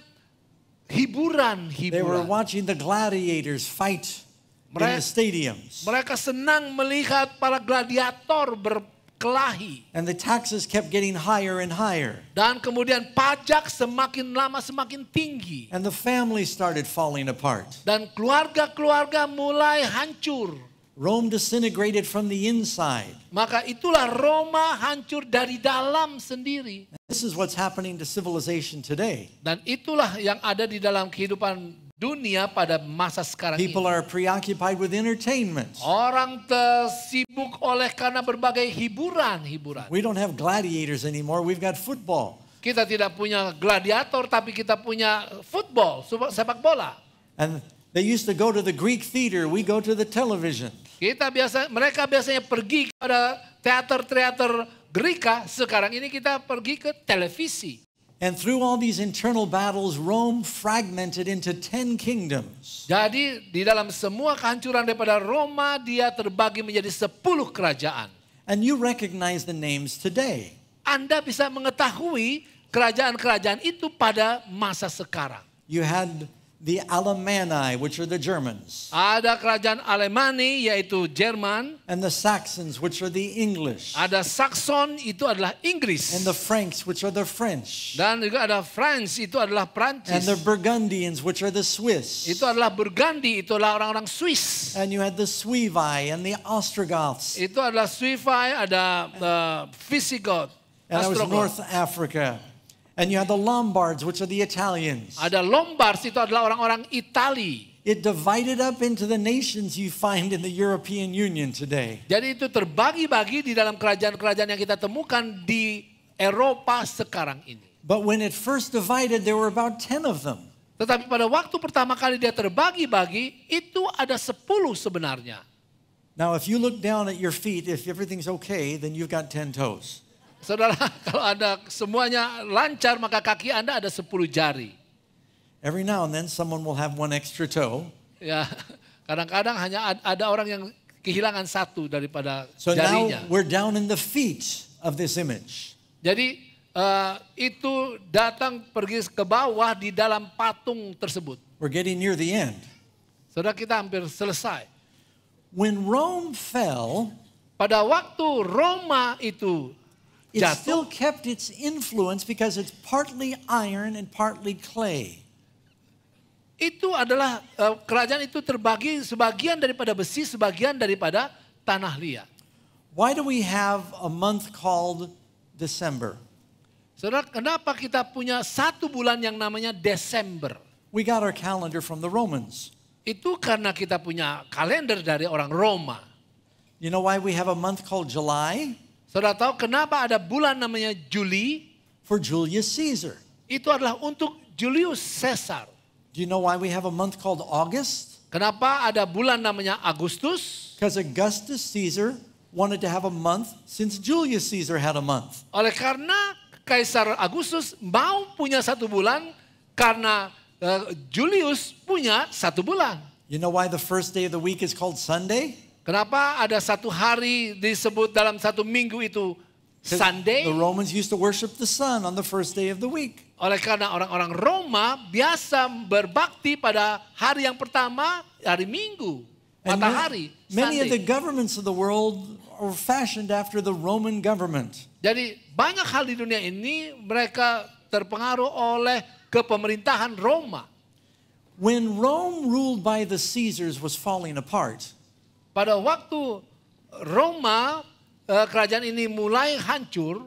hiburan-hiburan. They were watching the gladiators fight mereka, in the stadiums. Mereka senang melihat para gladiator ber berkelahi. And the taxes kept getting higher and higher. Dan kemudian pajak semakin lama semakin tinggi. And the family started falling apart. Dan keluarga-keluarga mulai hancur. Rome disintegrated from the inside. Maka itulah Roma hancur dari dalam sendiri. This is what's happening to civilization today. Dan itulah yang ada di dalam kehidupan dunia pada masa sekarang People ini. Are preoccupied with entertainment. Orang tersibuk oleh karena berbagai hiburan-hiburan. We don't have gladiators anymore, we've got football. Kita tidak punya gladiator tapi kita punya football, sepak bola. And they used to go to the Greek theater, we go to the television. Kita biasa mereka biasanya pergi kepada teater-teater Greka, sekarang ini kita pergi ke televisi. And through all these internal battles, Rome fragmented into ten kingdoms. Jadi di dalam semua kehancuran daripada Roma, dia terbagi menjadi sepuluh kerajaan. And you recognize the names today. Anda bisa mengetahui kerajaan-kerajaan itu pada masa sekarang. You had the Alemanni, which are the Germans. Ada kerajaan Alemani yaitu Jerman. And the Saxons, which are the English. Ada Saxon itu adalah Inggris. And the Franks, which are the French. Dan juga ada French itu adalah Prancis. And the Burgundians, which are the Swiss. Itu adalah Burgundy, itu adalah orang-orang Swiss. And you had the Suevi and the Ostrogoths. Itu adalah Suevi, ada uh, Visigoth. And Ostrogoth. I was North Africa. And you have the Lombards, which are the Italians. Ada Lombards itu adalah orang-orang Itali. It divided up into the nations you find in the European Union today. Jadi itu terbagi-bagi di dalam kerajaan-kerajaan yang kita temukan di Eropa sekarang ini. But when it first divided, there were about 10 of them. Tetapi pada waktu pertama kali dia terbagi-bagi, itu ada 10 sebenarnya. Now if you look down at your feet, if everything's okay, then you've got 10 toes. Saudara, (laughs) kalau ada semuanya lancar, maka kaki Anda ada 10 jari. Every now and then someone will have one extra toe. Ya, (laughs) kadang-kadang hanya ada orang yang kehilangan satu daripada so jarinya. So now we're down in the feet of this image. Jadi uh, itu datang pergi ke bawah di dalam patung tersebut. We're getting near the end. Saudara kita hampir selesai. When Rome fell, pada waktu Roma itu it jatuh. still kept its influence because it's partly iron and partly clay. Itu adalah uh, kerajaan itu terbagi sebagian daripada besi, sebagian daripada tanah liat. Why do we have a month called December? Saudara, kenapa kita punya satu bulan yang namanya Desember? We got our calendar from the Romans. Itu karena kita punya kalender dari orang Roma. You know why we have a month called July? Saudara tahu kenapa ada bulan namanya Juli? For Julius Caesar. Itu adalah untuk Julius Caesar. Do you know why we have a month called August? Kenapa ada bulan namanya Agustus? Because Augustus Caesar wanted to have a month since Julius Caesar had a month. Oleh karena Kaisar Agustus mau punya satu bulan karena eh, Julius punya satu bulan. You know why the first day of the week is called Sunday? Kenapa ada satu hari disebut dalam satu minggu itu Sunday? The Romans used to worship the sun on the first day of the week. Oleh karena orang-orang Roma biasa berbakti pada hari yang pertama hari Minggu, matahari. Sunday. many, of the governments of the world are fashioned after the Roman government. Jadi banyak hal di dunia ini mereka terpengaruh oleh kepemerintahan Roma. When Rome ruled by the Caesars was falling apart pada waktu Roma eh, kerajaan ini mulai hancur,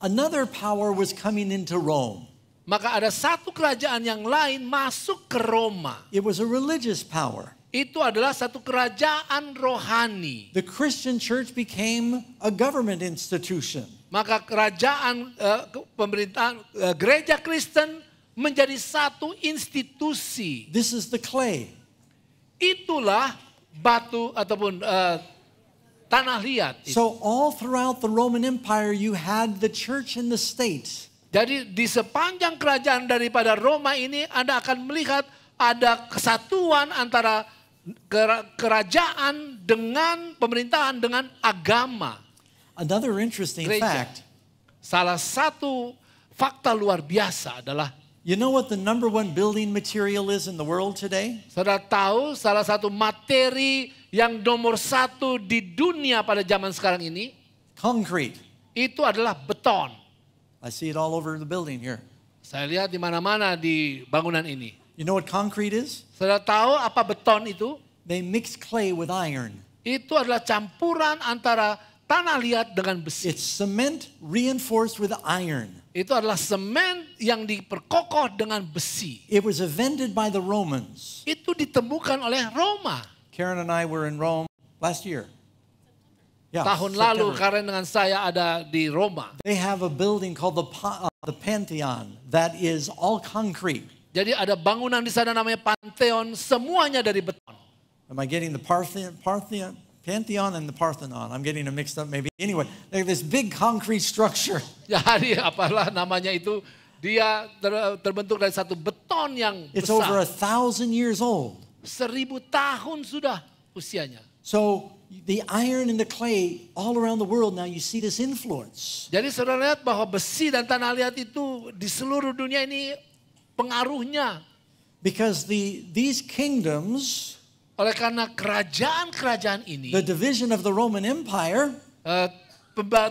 another power was coming into Rome. Maka ada satu kerajaan yang lain masuk ke Roma. It was a religious power. Itu adalah satu kerajaan rohani. The Christian church became a government institution. Maka kerajaan uh, pemerintahan uh, gereja Kristen menjadi satu institusi. This is the clay. Itulah batu ataupun uh, tanah liat. So all throughout the Roman Empire you had the church and the state. Jadi di sepanjang kerajaan daripada Roma ini Anda akan melihat ada kesatuan antara kerajaan dengan pemerintahan dengan agama. Another interesting Gereja. fact. Salah satu fakta luar biasa adalah You know what the number one building material is in the world today? Saudara tahu salah satu materi yang nomor satu di dunia pada zaman sekarang ini? Concrete. Itu adalah beton. I see it all over the building here. Saya lihat di mana-mana di bangunan ini. You know what concrete is? Saudara tahu apa beton itu? They mix clay with iron. Itu adalah campuran antara tanah liat dengan besi. It's cement reinforced with iron. Itu adalah semen yang diperkokoh dengan besi. It was invented by the Romans. Itu ditemukan oleh Roma. Karen and I were in Rome last year. Yeah, Tahun September. lalu Karen dengan saya ada di Roma. They have a building called the uh, the Pantheon that is all concrete. Jadi ada bangunan di sana namanya Pantheon, semuanya dari beton. Am I getting the Parthian, Parthian, Pantheon and the Parthenon. I'm getting them mixed up maybe. Anyway, like this big concrete structure. (laughs) Jadi apalah namanya itu dia ter, terbentuk dari satu beton yang It's over a thousand years old. Seribu tahun sudah usianya. So the iron and the clay all around the world now you see this influence. Jadi saudara lihat bahwa besi dan tanah liat itu di seluruh dunia ini pengaruhnya. Because the these kingdoms oleh karena kerajaan-kerajaan ini, the division of the Roman Empire, uh,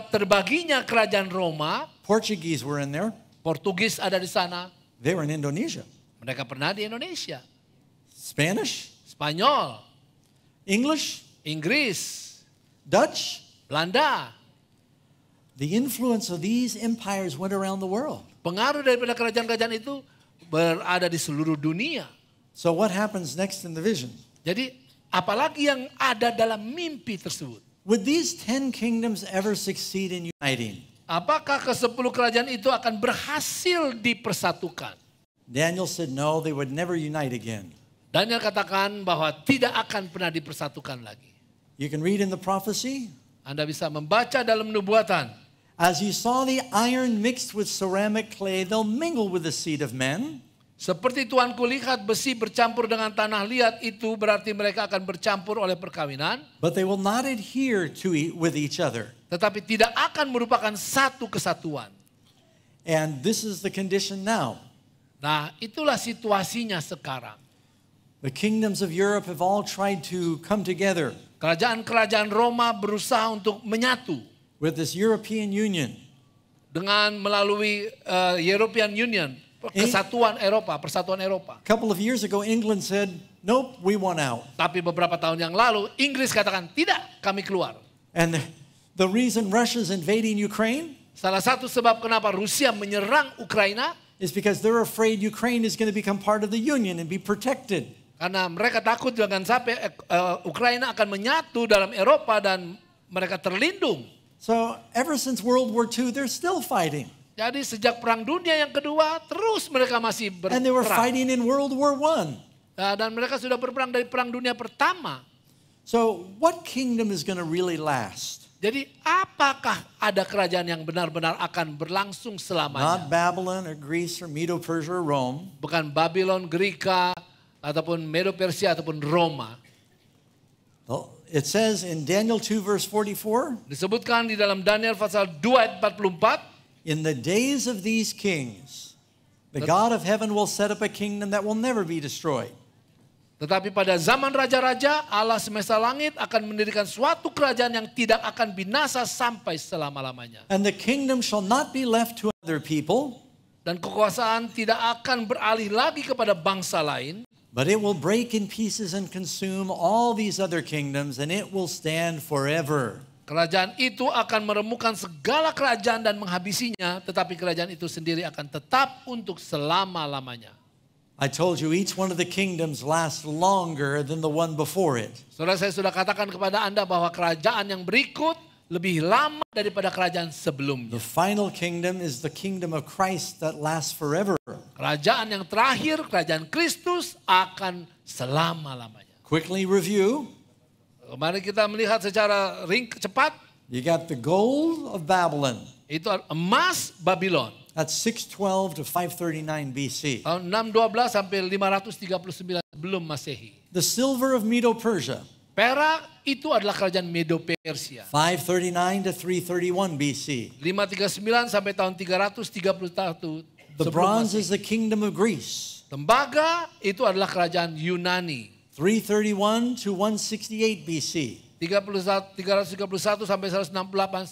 terbaginya kerajaan Roma, Portuguese were in there. Portugis ada di sana. They were in Indonesia. Mereka pernah di Indonesia. Spanish, Spanyol, English, Inggris, Dutch, Belanda. The influence of these empires went around the world. Pengaruh daripada kerajaan-kerajaan itu berada di seluruh dunia. So what happens next in the vision? Jadi apalagi yang ada dalam mimpi tersebut. Would these ten kingdoms ever succeed in uniting? Apakah ke sepuluh kerajaan itu akan berhasil dipersatukan? Daniel said no, they would never unite again. Daniel katakan bahwa tidak akan pernah dipersatukan lagi. You can read in the prophecy. Anda bisa membaca dalam nubuatan. As you saw the iron mixed with ceramic clay, they'll mingle with the seed of men. Seperti Tuhan kulihat besi bercampur dengan tanah liat itu berarti mereka akan bercampur oleh perkawinan. But they will not adhere to eat with each other. Tetapi tidak akan merupakan satu kesatuan. And this is the condition now. Nah, itulah situasinya sekarang. The kingdoms of Europe have all tried to come together. Kerajaan-kerajaan Roma berusaha untuk menyatu. With this European Union. Dengan melalui uh, European Union. Kesatuan Eropa, persatuan Eropa. couple of years ago England said, "Nope, we want out." Tapi beberapa tahun yang lalu Inggris katakan, "Tidak, kami keluar." And the, the reason Russia's invading Ukraine? Salah satu sebab kenapa Rusia menyerang Ukraina is because they're afraid Ukraine is going to become part of the union and be protected. Karena mereka takut jangan sampai uh, eh, eh, Ukraina akan menyatu dalam Eropa dan mereka terlindung. So ever since World War II, they're still fighting. Jadi sejak perang dunia yang kedua terus mereka masih berperang. And they were fighting in World War One. Ya, dan mereka sudah berperang dari perang dunia pertama. So what kingdom is going to really last? Jadi apakah ada kerajaan yang benar-benar akan berlangsung selamanya? Not Babylon or Greece or Medo-Persia or Rome. Bukan Babylon, Greka ataupun Medo-Persia ataupun Roma. It says in Daniel 2 verse 44. Disebutkan di dalam Daniel pasal 2 ayat 44. In the days of these kings, the God of heaven will set up a kingdom that will never be destroyed. Tetapi pada zaman raja-raja, Allah semesta langit akan mendirikan suatu kerajaan yang tidak akan binasa sampai selama-lamanya. And the kingdom shall not be left to other people. Dan kekuasaan tidak akan beralih lagi kepada bangsa lain. But it will break in pieces and consume all these other kingdoms and it will stand forever. Kerajaan itu akan meremukan segala kerajaan dan menghabisinya, tetapi kerajaan itu sendiri akan tetap untuk selama-lamanya. I told you each one of the kingdoms lasts longer than the one before it. Saudara saya sudah katakan kepada Anda bahwa kerajaan yang berikut lebih lama daripada kerajaan sebelumnya. The final kingdom is the kingdom of Christ that lasts forever. Kerajaan yang terakhir, kerajaan Kristus akan selama-lamanya. Quickly review. Mari kita melihat secara ring cepat. You got the gold of Babylon. Itu emas Babylon. At 612 to 539 BC. Tahun 612 sampai 539 belum Masehi. The silver of Medo-Persia. Perak itu adalah kerajaan Medo-Persia. 539 to 331 BC. 539 sampai tahun 331 The bronze is the kingdom of Greece. Tembaga itu adalah kerajaan Yunani. 331 to 168 BC. 331 sampai 168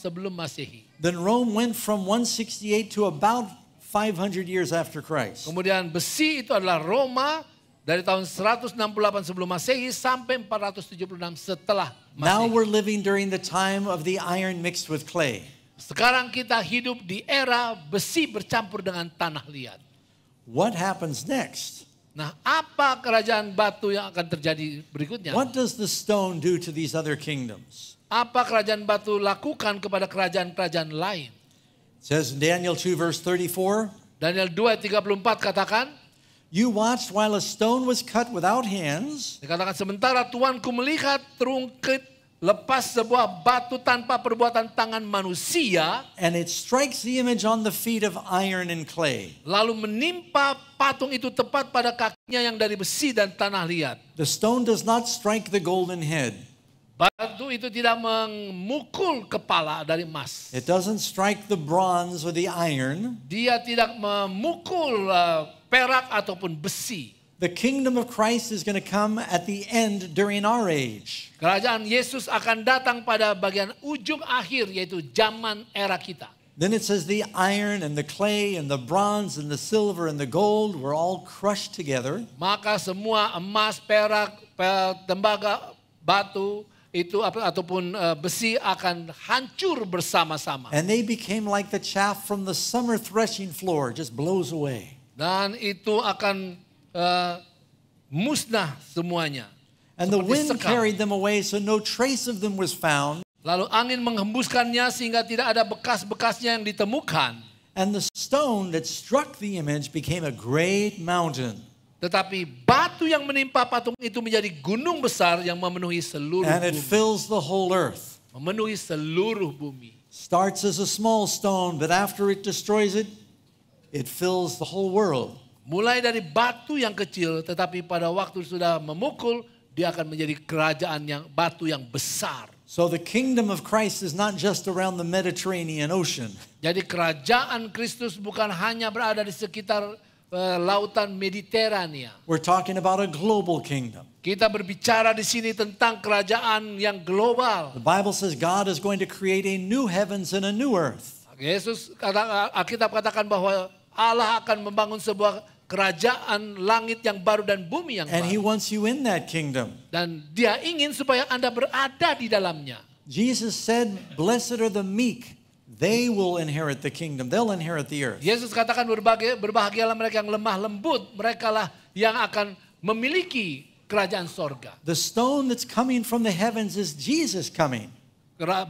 sebelum Masehi. Then Rome went from 168 to about 500 years after Christ. Kemudian besi itu adalah Roma dari tahun 168 sebelum Masehi sampai 476 setelah Masehi. Now we're living during the time of the iron mixed with clay. Sekarang kita hidup di era besi bercampur dengan tanah liat. What happens next? Nah, apa kerajaan batu yang akan terjadi berikutnya? What does the stone do to these other kingdoms? Apa kerajaan batu lakukan kepada kerajaan-kerajaan lain? It says in Daniel 2 verse 34. Daniel 2 34 katakan, You watched while a stone was cut without hands. Dikatakan sementara Tuanku melihat terungkit lepas sebuah batu tanpa perbuatan tangan manusia and it strikes the image on the feet of iron and clay lalu menimpa patung itu tepat pada kakinya yang dari besi dan tanah liat the stone does not strike the golden head batu itu tidak memukul kepala dari emas it doesn't strike the bronze or the iron dia tidak memukul uh, perak ataupun besi The kingdom of Christ is going to come at the end during our age. Kerajaan Yesus akan datang pada bagian ujung akhir yaitu zaman era kita. Then it says the iron and the clay and the bronze and the silver and the gold were all crushed together. Maka semua emas, perak, tembaga, batu itu ataupun uh, besi akan hancur bersama-sama. And they became like the chaff from the summer threshing floor just blows away. Dan itu akan uh, musnah semuanya. And the wind sekam. carried them away, so no trace of them was found. Lalu angin menghembuskannya sehingga tidak ada bekas-bekasnya yang ditemukan. And the stone that struck the image became a great mountain. Tetapi batu yang menimpa patung itu menjadi gunung besar yang memenuhi seluruh And it fills the whole earth. Memenuhi seluruh bumi. Starts as a small stone, but after it destroys it, it fills the whole world. Mulai dari batu yang kecil, tetapi pada waktu sudah memukul, dia akan menjadi kerajaan yang batu yang besar. So the kingdom of Christ is not just around the Mediterranean Ocean. Jadi kerajaan Kristus bukan hanya berada di sekitar eh, lautan Mediterania. We're talking about a global kingdom. Kita berbicara di sini tentang kerajaan yang global. The Bible says God is going to create a new heavens and a new earth. Yesus kata, Alkitab katakan bahwa Allah akan membangun sebuah kerajaan langit yang baru dan bumi yang baru. he wants you in that kingdom. Dan dia ingin supaya Anda berada di dalamnya. Jesus said, "Blessed are the meek, they will inherit the kingdom. They'll inherit the earth." Yesus katakan berbahagia, berbahagialah mereka yang lemah lembut, mereka lah yang akan memiliki kerajaan sorga. The stone that's coming from the heavens is Jesus coming.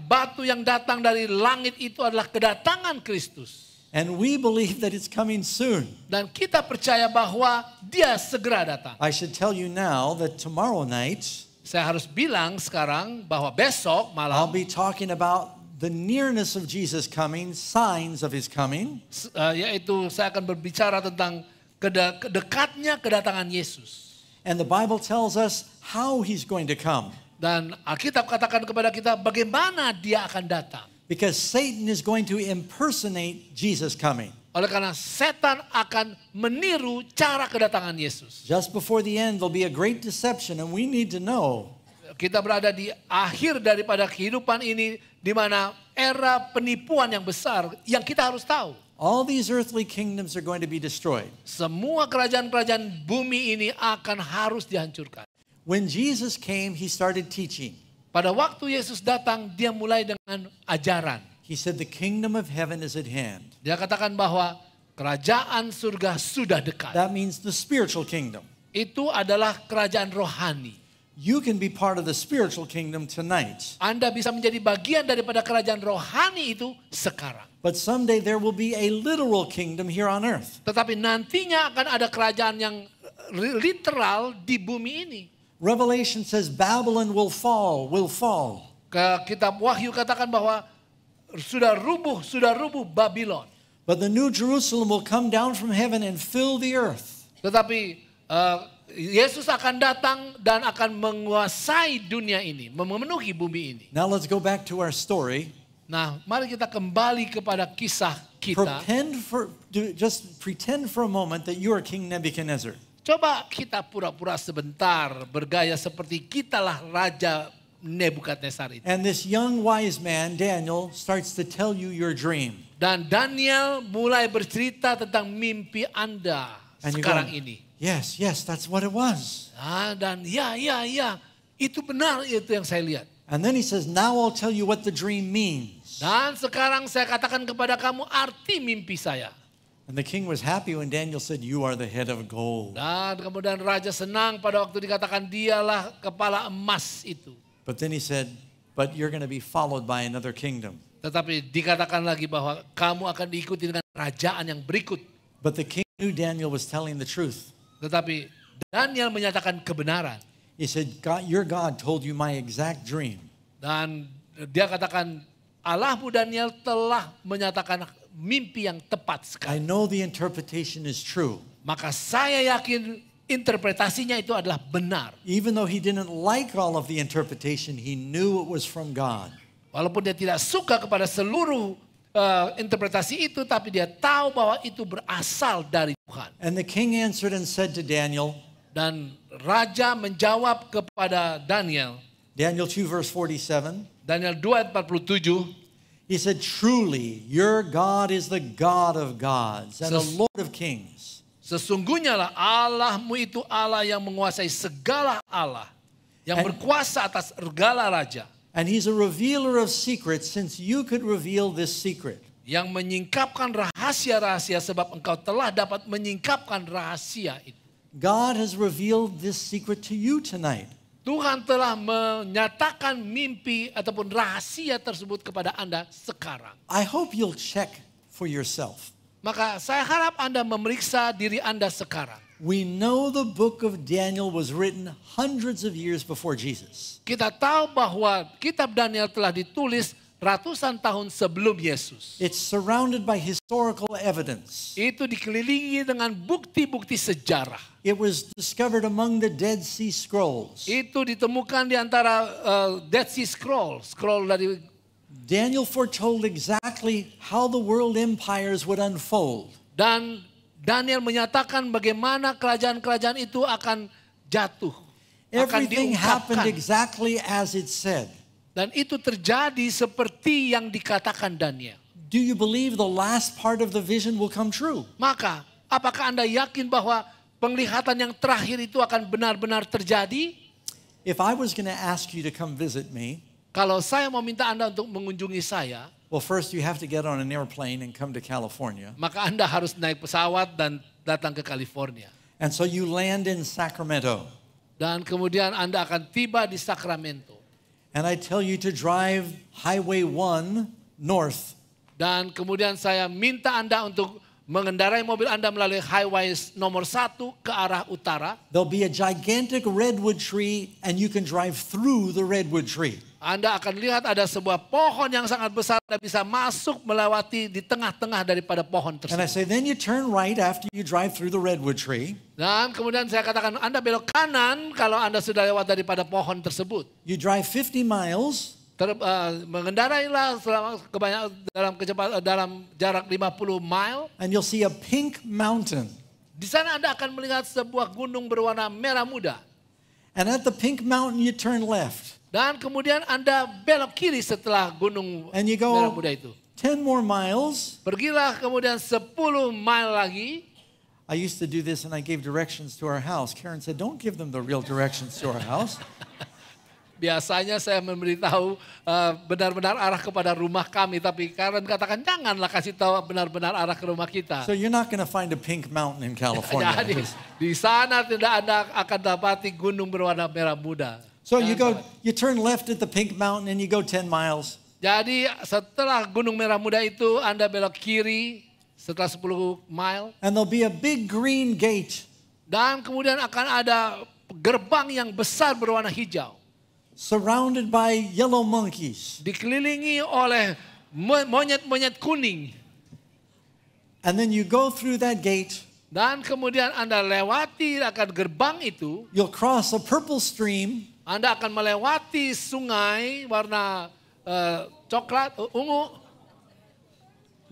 Batu yang datang dari langit itu adalah kedatangan Kristus. And we believe that it's coming soon. Dan kita percaya bahwa dia segera datang. I should tell you now that tomorrow night saya harus bilang sekarang bahwa besok malam I'll be talking about the nearness of Jesus coming, signs of his coming. Uh, yaitu saya akan berbicara tentang kedekatnya kedatangan Yesus. And the Bible tells us how he's going to come. Dan Alkitab katakan kepada kita bagaimana dia akan datang. Because Satan is going to impersonate Jesus coming. Oleh karena setan akan meniru cara kedatangan Yesus. Just before the end there'll be a great deception and we need to know. Kita berada di akhir daripada kehidupan ini di mana era penipuan yang besar yang kita harus tahu. All these earthly kingdoms are going to be destroyed. Semua kerajaan-kerajaan bumi ini akan harus dihancurkan. When Jesus came, he started teaching. Pada waktu Yesus datang, dia mulai dengan ajaran. He said the kingdom of heaven is at hand. Dia katakan bahwa kerajaan surga sudah dekat. That means the spiritual kingdom. Itu adalah kerajaan rohani. You can be part of the spiritual kingdom tonight. Anda bisa menjadi bagian daripada kerajaan rohani itu sekarang. But someday there will be a literal kingdom here on earth. Tetapi nantinya akan ada kerajaan yang literal di bumi ini. Revelation says Babylon will fall, will fall. Kitab Wahyu katakan bahwa sudah rubuh, sudah rubuh Babylon. But the new Jerusalem will come down from heaven and fill the earth. Tetapi uh, Yesus akan datang dan akan menguasai dunia ini, memenuhi bumi ini. Now let's go back to our story. Nah, mari kita kembali kepada kisah kita. Pretend for, just pretend for a moment that you are King Nebuchadnezzar. Coba kita pura-pura sebentar bergaya seperti kitalah raja Nebukadnezar itu. And this young wise man Daniel starts to tell you your dream. Dan Daniel mulai bercerita tentang mimpi Anda And sekarang going, ini. Yes, yes, that's what it was. Ah, dan ya, ya, ya, itu benar itu yang saya lihat. And then he says, now I'll tell you what the dream means. Dan sekarang saya katakan kepada kamu arti mimpi saya. And the king was happy when Daniel said, "You are the head of gold." Dan kemudian raja senang pada waktu dikatakan dialah kepala emas itu. But then he said, "But you're going to be followed by another kingdom." Tetapi dikatakan lagi bahwa kamu akan diikuti dengan kerajaan yang berikut. But the king knew Daniel was telling the truth. Tetapi Daniel menyatakan kebenaran. He said, God, "Your God told you my exact dream." Dan dia katakan, Allahmu Daniel telah menyatakan mimpi yang tepat sekali. I know the interpretation is true. Maka saya yakin interpretasinya itu adalah benar. Even though he didn't like all of the interpretation, he knew it was from God. Walaupun dia tidak suka kepada seluruh uh, interpretasi itu, tapi dia tahu bahwa itu berasal dari Tuhan. And the king answered and said to Daniel. Dan raja menjawab kepada Daniel. Daniel 2 verse 47. Daniel 2 ayat 47. He said, Truly, your God is the God of gods and the Lord of kings. Sesungguhnya lah Allahmu itu Allah yang menguasai segala Allah, yang and, berkuasa atas segala raja. And he's a revealer of secrets since you could reveal this secret. Yang menyingkapkan rahasia-rahasia sebab engkau telah dapat menyingkapkan rahasia itu. God has revealed this secret to you tonight. Tuhan telah menyatakan mimpi ataupun rahasia tersebut kepada Anda sekarang. I hope you'll check for yourself. Maka saya harap Anda memeriksa diri Anda sekarang. We know the book of Daniel was written hundreds of years before Jesus. Kita tahu bahwa kitab Daniel telah ditulis ratusan tahun sebelum Yesus. It's surrounded by historical evidence. Itu dikelilingi dengan bukti-bukti sejarah. It was discovered among the Dead Sea Scrolls. Itu ditemukan di antara uh, Dead Sea Scrolls, scroll dari Daniel foretold exactly how the world empires would unfold. Dan Daniel menyatakan bagaimana kerajaan-kerajaan itu akan jatuh. Everything akan happened exactly as it said dan itu terjadi seperti yang dikatakan Daniel. Do you believe the last part of the vision will come true? Maka, apakah Anda yakin bahwa penglihatan yang terakhir itu akan benar-benar terjadi? If I was going to ask you to come visit me, kalau saya mau minta Anda untuk mengunjungi saya, well first you have to get on an airplane and come to California. Maka Anda harus naik pesawat dan datang ke California. And so you land in Sacramento. Dan kemudian Anda akan tiba di Sacramento. And I tell you to drive Highway 1 north. Dan kemudian saya minta Anda untuk mengendarai mobil Anda melalui highway nomor satu ke arah utara. There'll be a gigantic redwood tree and you can drive through the redwood tree. Anda akan lihat ada sebuah pohon yang sangat besar dan bisa masuk melewati di tengah-tengah daripada pohon tersebut. And I say, then you turn right after you drive through the redwood tree. Dan kemudian saya katakan Anda belok kanan kalau Anda sudah lewat daripada pohon tersebut. You drive 50 miles. Ter, uh, mengendarailah selama kebanyakan dalam kecepatan eh, dalam jarak 50 mile. And you'll see a pink mountain. Di sana Anda akan melihat sebuah gunung berwarna merah muda. And at the pink mountain you turn left. Dan kemudian Anda belok kiri setelah gunung And you go, Merah Muda itu. 10 more miles. Pergilah kemudian 10 mile lagi. I used to do this and I gave directions to our house. Karen said, don't give them the real directions to our house. (laughs) Biasanya saya memberitahu eh, benar-benar uh, arah kepada rumah kami, tapi Karen katakan janganlah kasih tahu benar-benar arah ke rumah kita. So you're not going to find a pink mountain in (laughs) California. Jadi di sana tidak ada akan dapati gunung berwarna merah muda. So you go, you turn left at the Pink Mountain and you go 10 miles. Jadi setelah Gunung Merah Muda itu Anda belok kiri setelah 10 mile. And there'll be a big green gate. Dan kemudian akan ada gerbang yang besar berwarna hijau. Surrounded by yellow monkeys. Dikelilingi oleh monyet-monyet kuning. And then you go through that gate. Dan kemudian Anda lewati akan gerbang itu. You'll cross a purple stream. Anda akan melewati sungai warna uh, coklat uh, ungu.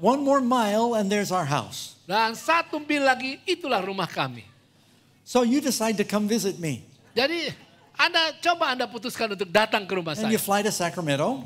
One more mile and there's our house. Dan satu mil lagi itulah rumah kami. So you decide to come visit me. Jadi Anda coba Anda putuskan untuk datang ke rumah and saya. And you fly to Sacramento.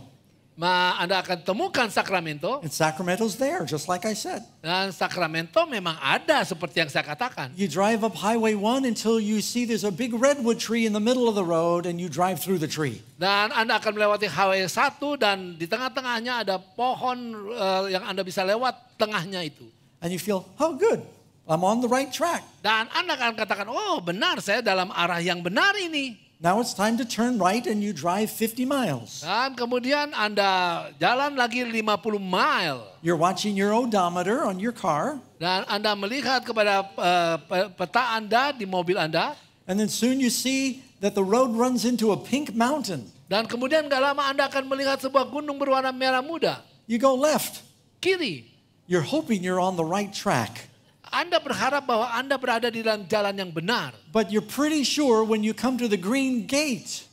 Ma, Anda akan temukan Sacramento. And Sacramento's there, just like I said. Dan Sacramento memang ada seperti yang saya katakan. You drive up Highway 1 until you see there's a big redwood tree in the middle of the road and you drive through the tree. Dan Anda akan melewati Highway 1 dan di tengah-tengahnya ada pohon uh, yang Anda bisa lewat tengahnya itu. And you feel, oh good, I'm on the right track. Dan Anda akan katakan, oh benar saya dalam arah yang benar ini. Now it's time to turn right and you drive 50 miles. Dan kemudian Anda jalan lagi 50 mile. You're watching your odometer on your car. Dan Anda melihat kepada uh, peta Anda di mobil Anda. And then soon you see that the road runs into a pink mountain. Dan kemudian gak lama Anda akan melihat sebuah gunung berwarna merah muda. You go left. Kiri. You're hoping you're on the right track. Anda berharap bahwa Anda berada di dalam jalan yang benar. But you're pretty sure when you come to the green gate.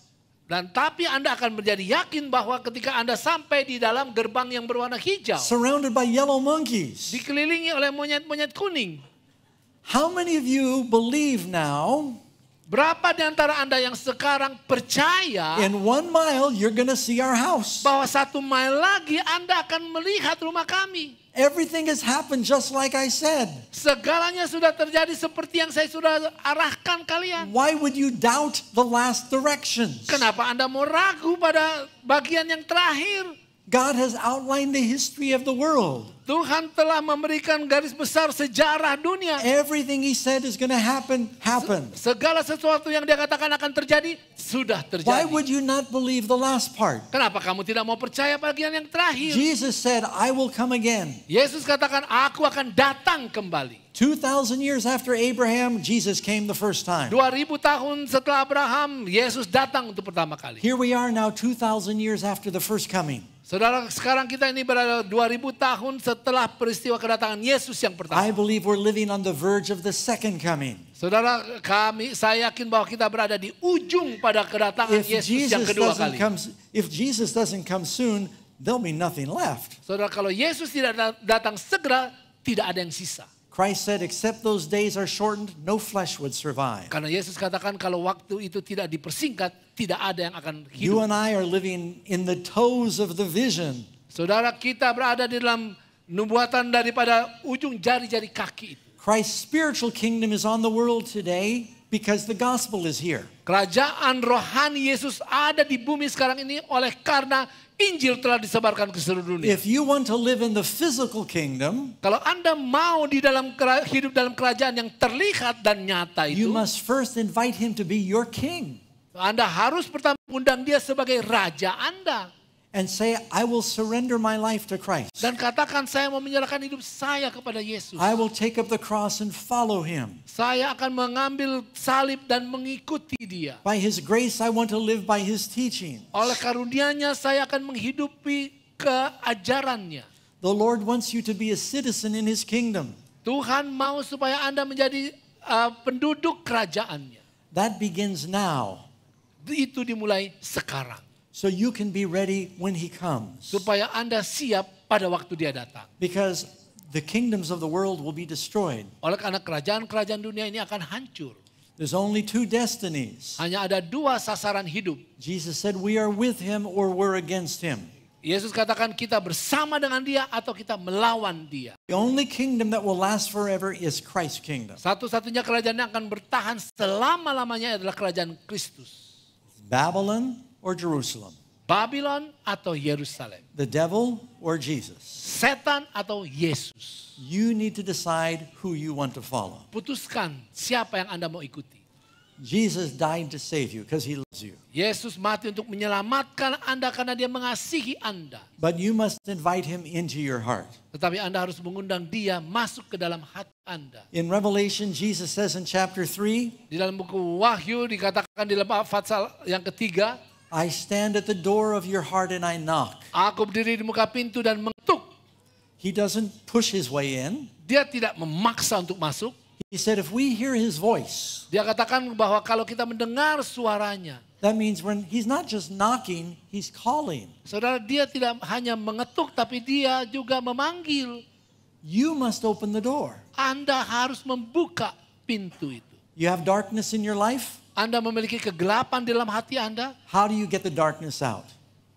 Dan tapi Anda akan menjadi yakin bahwa ketika Anda sampai di dalam gerbang yang berwarna hijau. Surrounded by yellow monkeys. Dikelilingi oleh monyet-monyet kuning. How many of you believe now? Berapa di antara Anda yang sekarang percaya In one mile you're gonna see our house. bahwa satu mile lagi Anda akan melihat rumah kami? Everything has happened just like I said. Segalanya sudah terjadi seperti yang saya sudah arahkan kalian. Why would you doubt the last directions? Kenapa Anda mau ragu pada bagian yang terakhir? God has outlined the history of the world. Tuhan telah memberikan garis besar sejarah dunia. Everything he said is going to happen, happen. Segala sesuatu yang dia katakan akan terjadi, sudah terjadi. Why would you not believe the last part? Kenapa kamu tidak mau percaya bagian yang terakhir? Jesus said, I will come again. Yesus katakan, aku akan datang kembali. 2000 years after Abraham, Jesus came the first time. 2000 tahun setelah Abraham, Yesus datang untuk pertama kali. Here we are now 2000 years after the first coming. Saudara, sekarang kita ini berada 2000 tahun setelah peristiwa kedatangan Yesus yang pertama. I believe we're living on the verge of the second coming. Saudara, kami saya yakin bahwa kita berada di ujung pada kedatangan if Yesus Jesus yang kedua kali. Come, if Jesus doesn't come soon, there'll be nothing left. Saudara, kalau Yesus tidak datang segera, tidak ada yang sisa. Christ said, except those days are shortened, no flesh would survive. Karena Yesus katakan kalau waktu itu tidak dipersingkat, tidak ada yang akan hidup. You and I are living in the toes of the vision. Saudara kita berada di dalam nubuatan daripada ujung jari-jari kaki Christ's spiritual kingdom is on the world today because the gospel is here. Kerajaan rohani Yesus ada di bumi sekarang ini oleh karena Injil telah disebarkan ke seluruh dunia. If you want to live in the physical kingdom, kalau Anda mau di dalam hidup dalam kerajaan yang terlihat dan nyata itu, you must first invite him to be your king. Anda harus pertama undang dia sebagai raja Anda. And say, I will surrender my life to Christ. Dan katakan saya mau menyerahkan hidup saya kepada Yesus. I will take up the cross and follow Him. Saya akan mengambil salib dan mengikuti Dia. By His grace, I want to live by His teaching. Oleh karunia-Nya, saya akan menghidupi keajarannya. The Lord wants you to be a citizen in His kingdom. Tuhan mau supaya Anda menjadi uh, penduduk kerajaannya. That begins now itu dimulai sekarang. So you can be ready when he comes. Supaya Anda siap pada waktu dia datang. Because the kingdoms of the world will be destroyed. Oleh karena kerajaan-kerajaan dunia ini akan hancur. There's only two destinies. Hanya ada dua sasaran hidup. Jesus said we are with him or we're against him. Yesus katakan kita bersama dengan dia atau kita melawan dia. The only kingdom that will last forever is Christ's kingdom. Satu-satunya kerajaan yang akan bertahan selama-lamanya adalah kerajaan Kristus. Babylon or Jerusalem? Babylon atau Yerusalem? The devil or Jesus? Setan atau Yesus? You need to decide who you want to follow. Putuskan siapa yang Anda mau ikuti. Jesus died to save you because he loves you. Yesus mati untuk menyelamatkan Anda karena dia mengasihi Anda. But you must invite him into your heart. Tetapi Anda harus mengundang dia masuk ke dalam hati Anda. In Revelation Jesus says in chapter 3, di dalam buku Wahyu dikatakan di dalam pasal yang ketiga, I stand at the door of your heart and I knock. Aku berdiri di muka pintu dan mengetuk. He doesn't push his way in. Dia tidak memaksa untuk masuk. He said if we hear his voice. Dia katakan bahwa kalau kita mendengar suaranya. That means when he's not just knocking, he's calling. Saudara dia tidak hanya mengetuk tapi dia juga memanggil. You must open the door. Anda harus membuka pintu itu. You have darkness in your life? Anda memiliki kegelapan dalam hati Anda? How do you get the darkness out?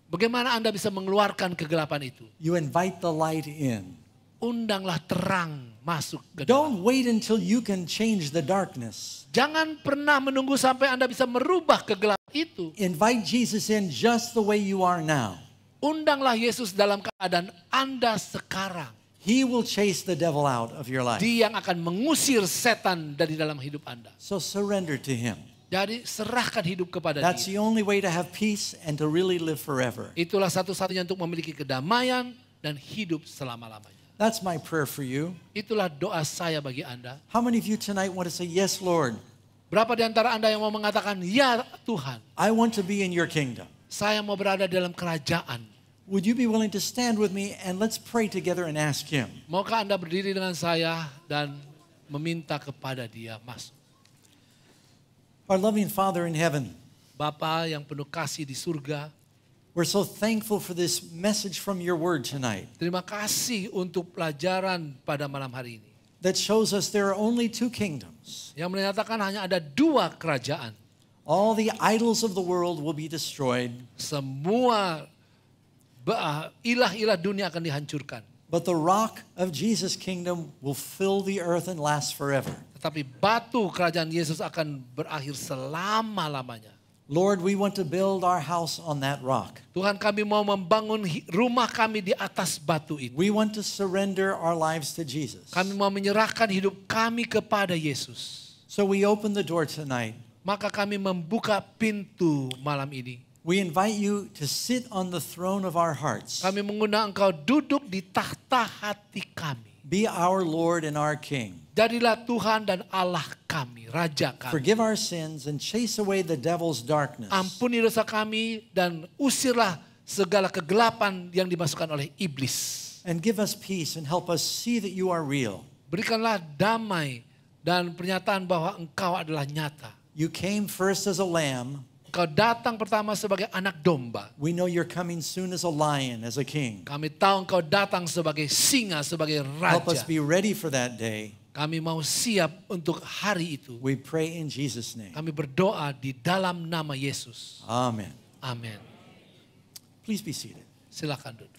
Bagaimana Anda bisa mengeluarkan kegelapan itu? You invite the light in. Undanglah terang masuk ke dalam. Don't wait until you can change the darkness. Jangan pernah menunggu sampai Anda bisa merubah kegelapan itu. Invite Jesus in just the way you are now. Undanglah Yesus dalam keadaan Anda sekarang. He will chase the devil out of your life. Dia yang akan mengusir setan dari dalam hidup Anda. So surrender to him. Jadi serahkan hidup kepada That's dia. the only way to have peace and to really live forever. Itulah satu-satunya untuk memiliki kedamaian dan hidup selama-lamanya. That's my prayer for you. Itulah doa saya bagi Anda. How many of you tonight want to say yes, Lord? Berapa di antara Anda yang mau mengatakan ya Tuhan? I want to be in your kingdom. Saya mau berada dalam kerajaan. Would you be willing to stand with me and let's pray together and ask him? Maukah Anda berdiri dengan saya dan meminta kepada Dia Mas? Our loving Father in heaven. Bapa yang penuh kasih di surga. We're so thankful for this message from your word tonight. Terima kasih untuk pelajaran pada malam hari ini. That shows us there are only two kingdoms. Yang menyatakan hanya ada dua kerajaan. All the idols of the world will be destroyed. Semua ilah-ilah dunia akan dihancurkan. But the rock of Jesus' kingdom will fill the earth and last forever. Tetapi batu kerajaan Yesus akan berakhir selama-lamanya. Lord, we want to build our house on that rock. Tuhan kami mau membangun rumah kami di atas batu itu. We want to surrender our lives to Jesus. Kami mau menyerahkan hidup kami kepada Yesus. So we open the door tonight. Maka kami membuka pintu malam ini. We invite you to sit on the throne of our hearts. Kami mengundang engkau duduk di tahta hati kami. Be our Lord and our King. Jadilah Tuhan dan Allah kami, Raja kami. Forgive our sins and chase away the devil's darkness. Ampuni dosa kami dan usirlah segala kegelapan yang dimasukkan oleh iblis. And give us peace and help us see that you are real. Berikanlah damai dan pernyataan bahwa engkau adalah nyata. You came first as a lamb. Engkau datang pertama sebagai anak domba. We know you're coming soon as a lion, as a king. Kami tahu engkau datang sebagai singa, sebagai raja. Help us be ready for that day. Kami mau siap untuk hari itu. We pray in Jesus name. Kami berdoa di dalam nama Yesus. Amen. Amen. Please be seated. Silakan duduk.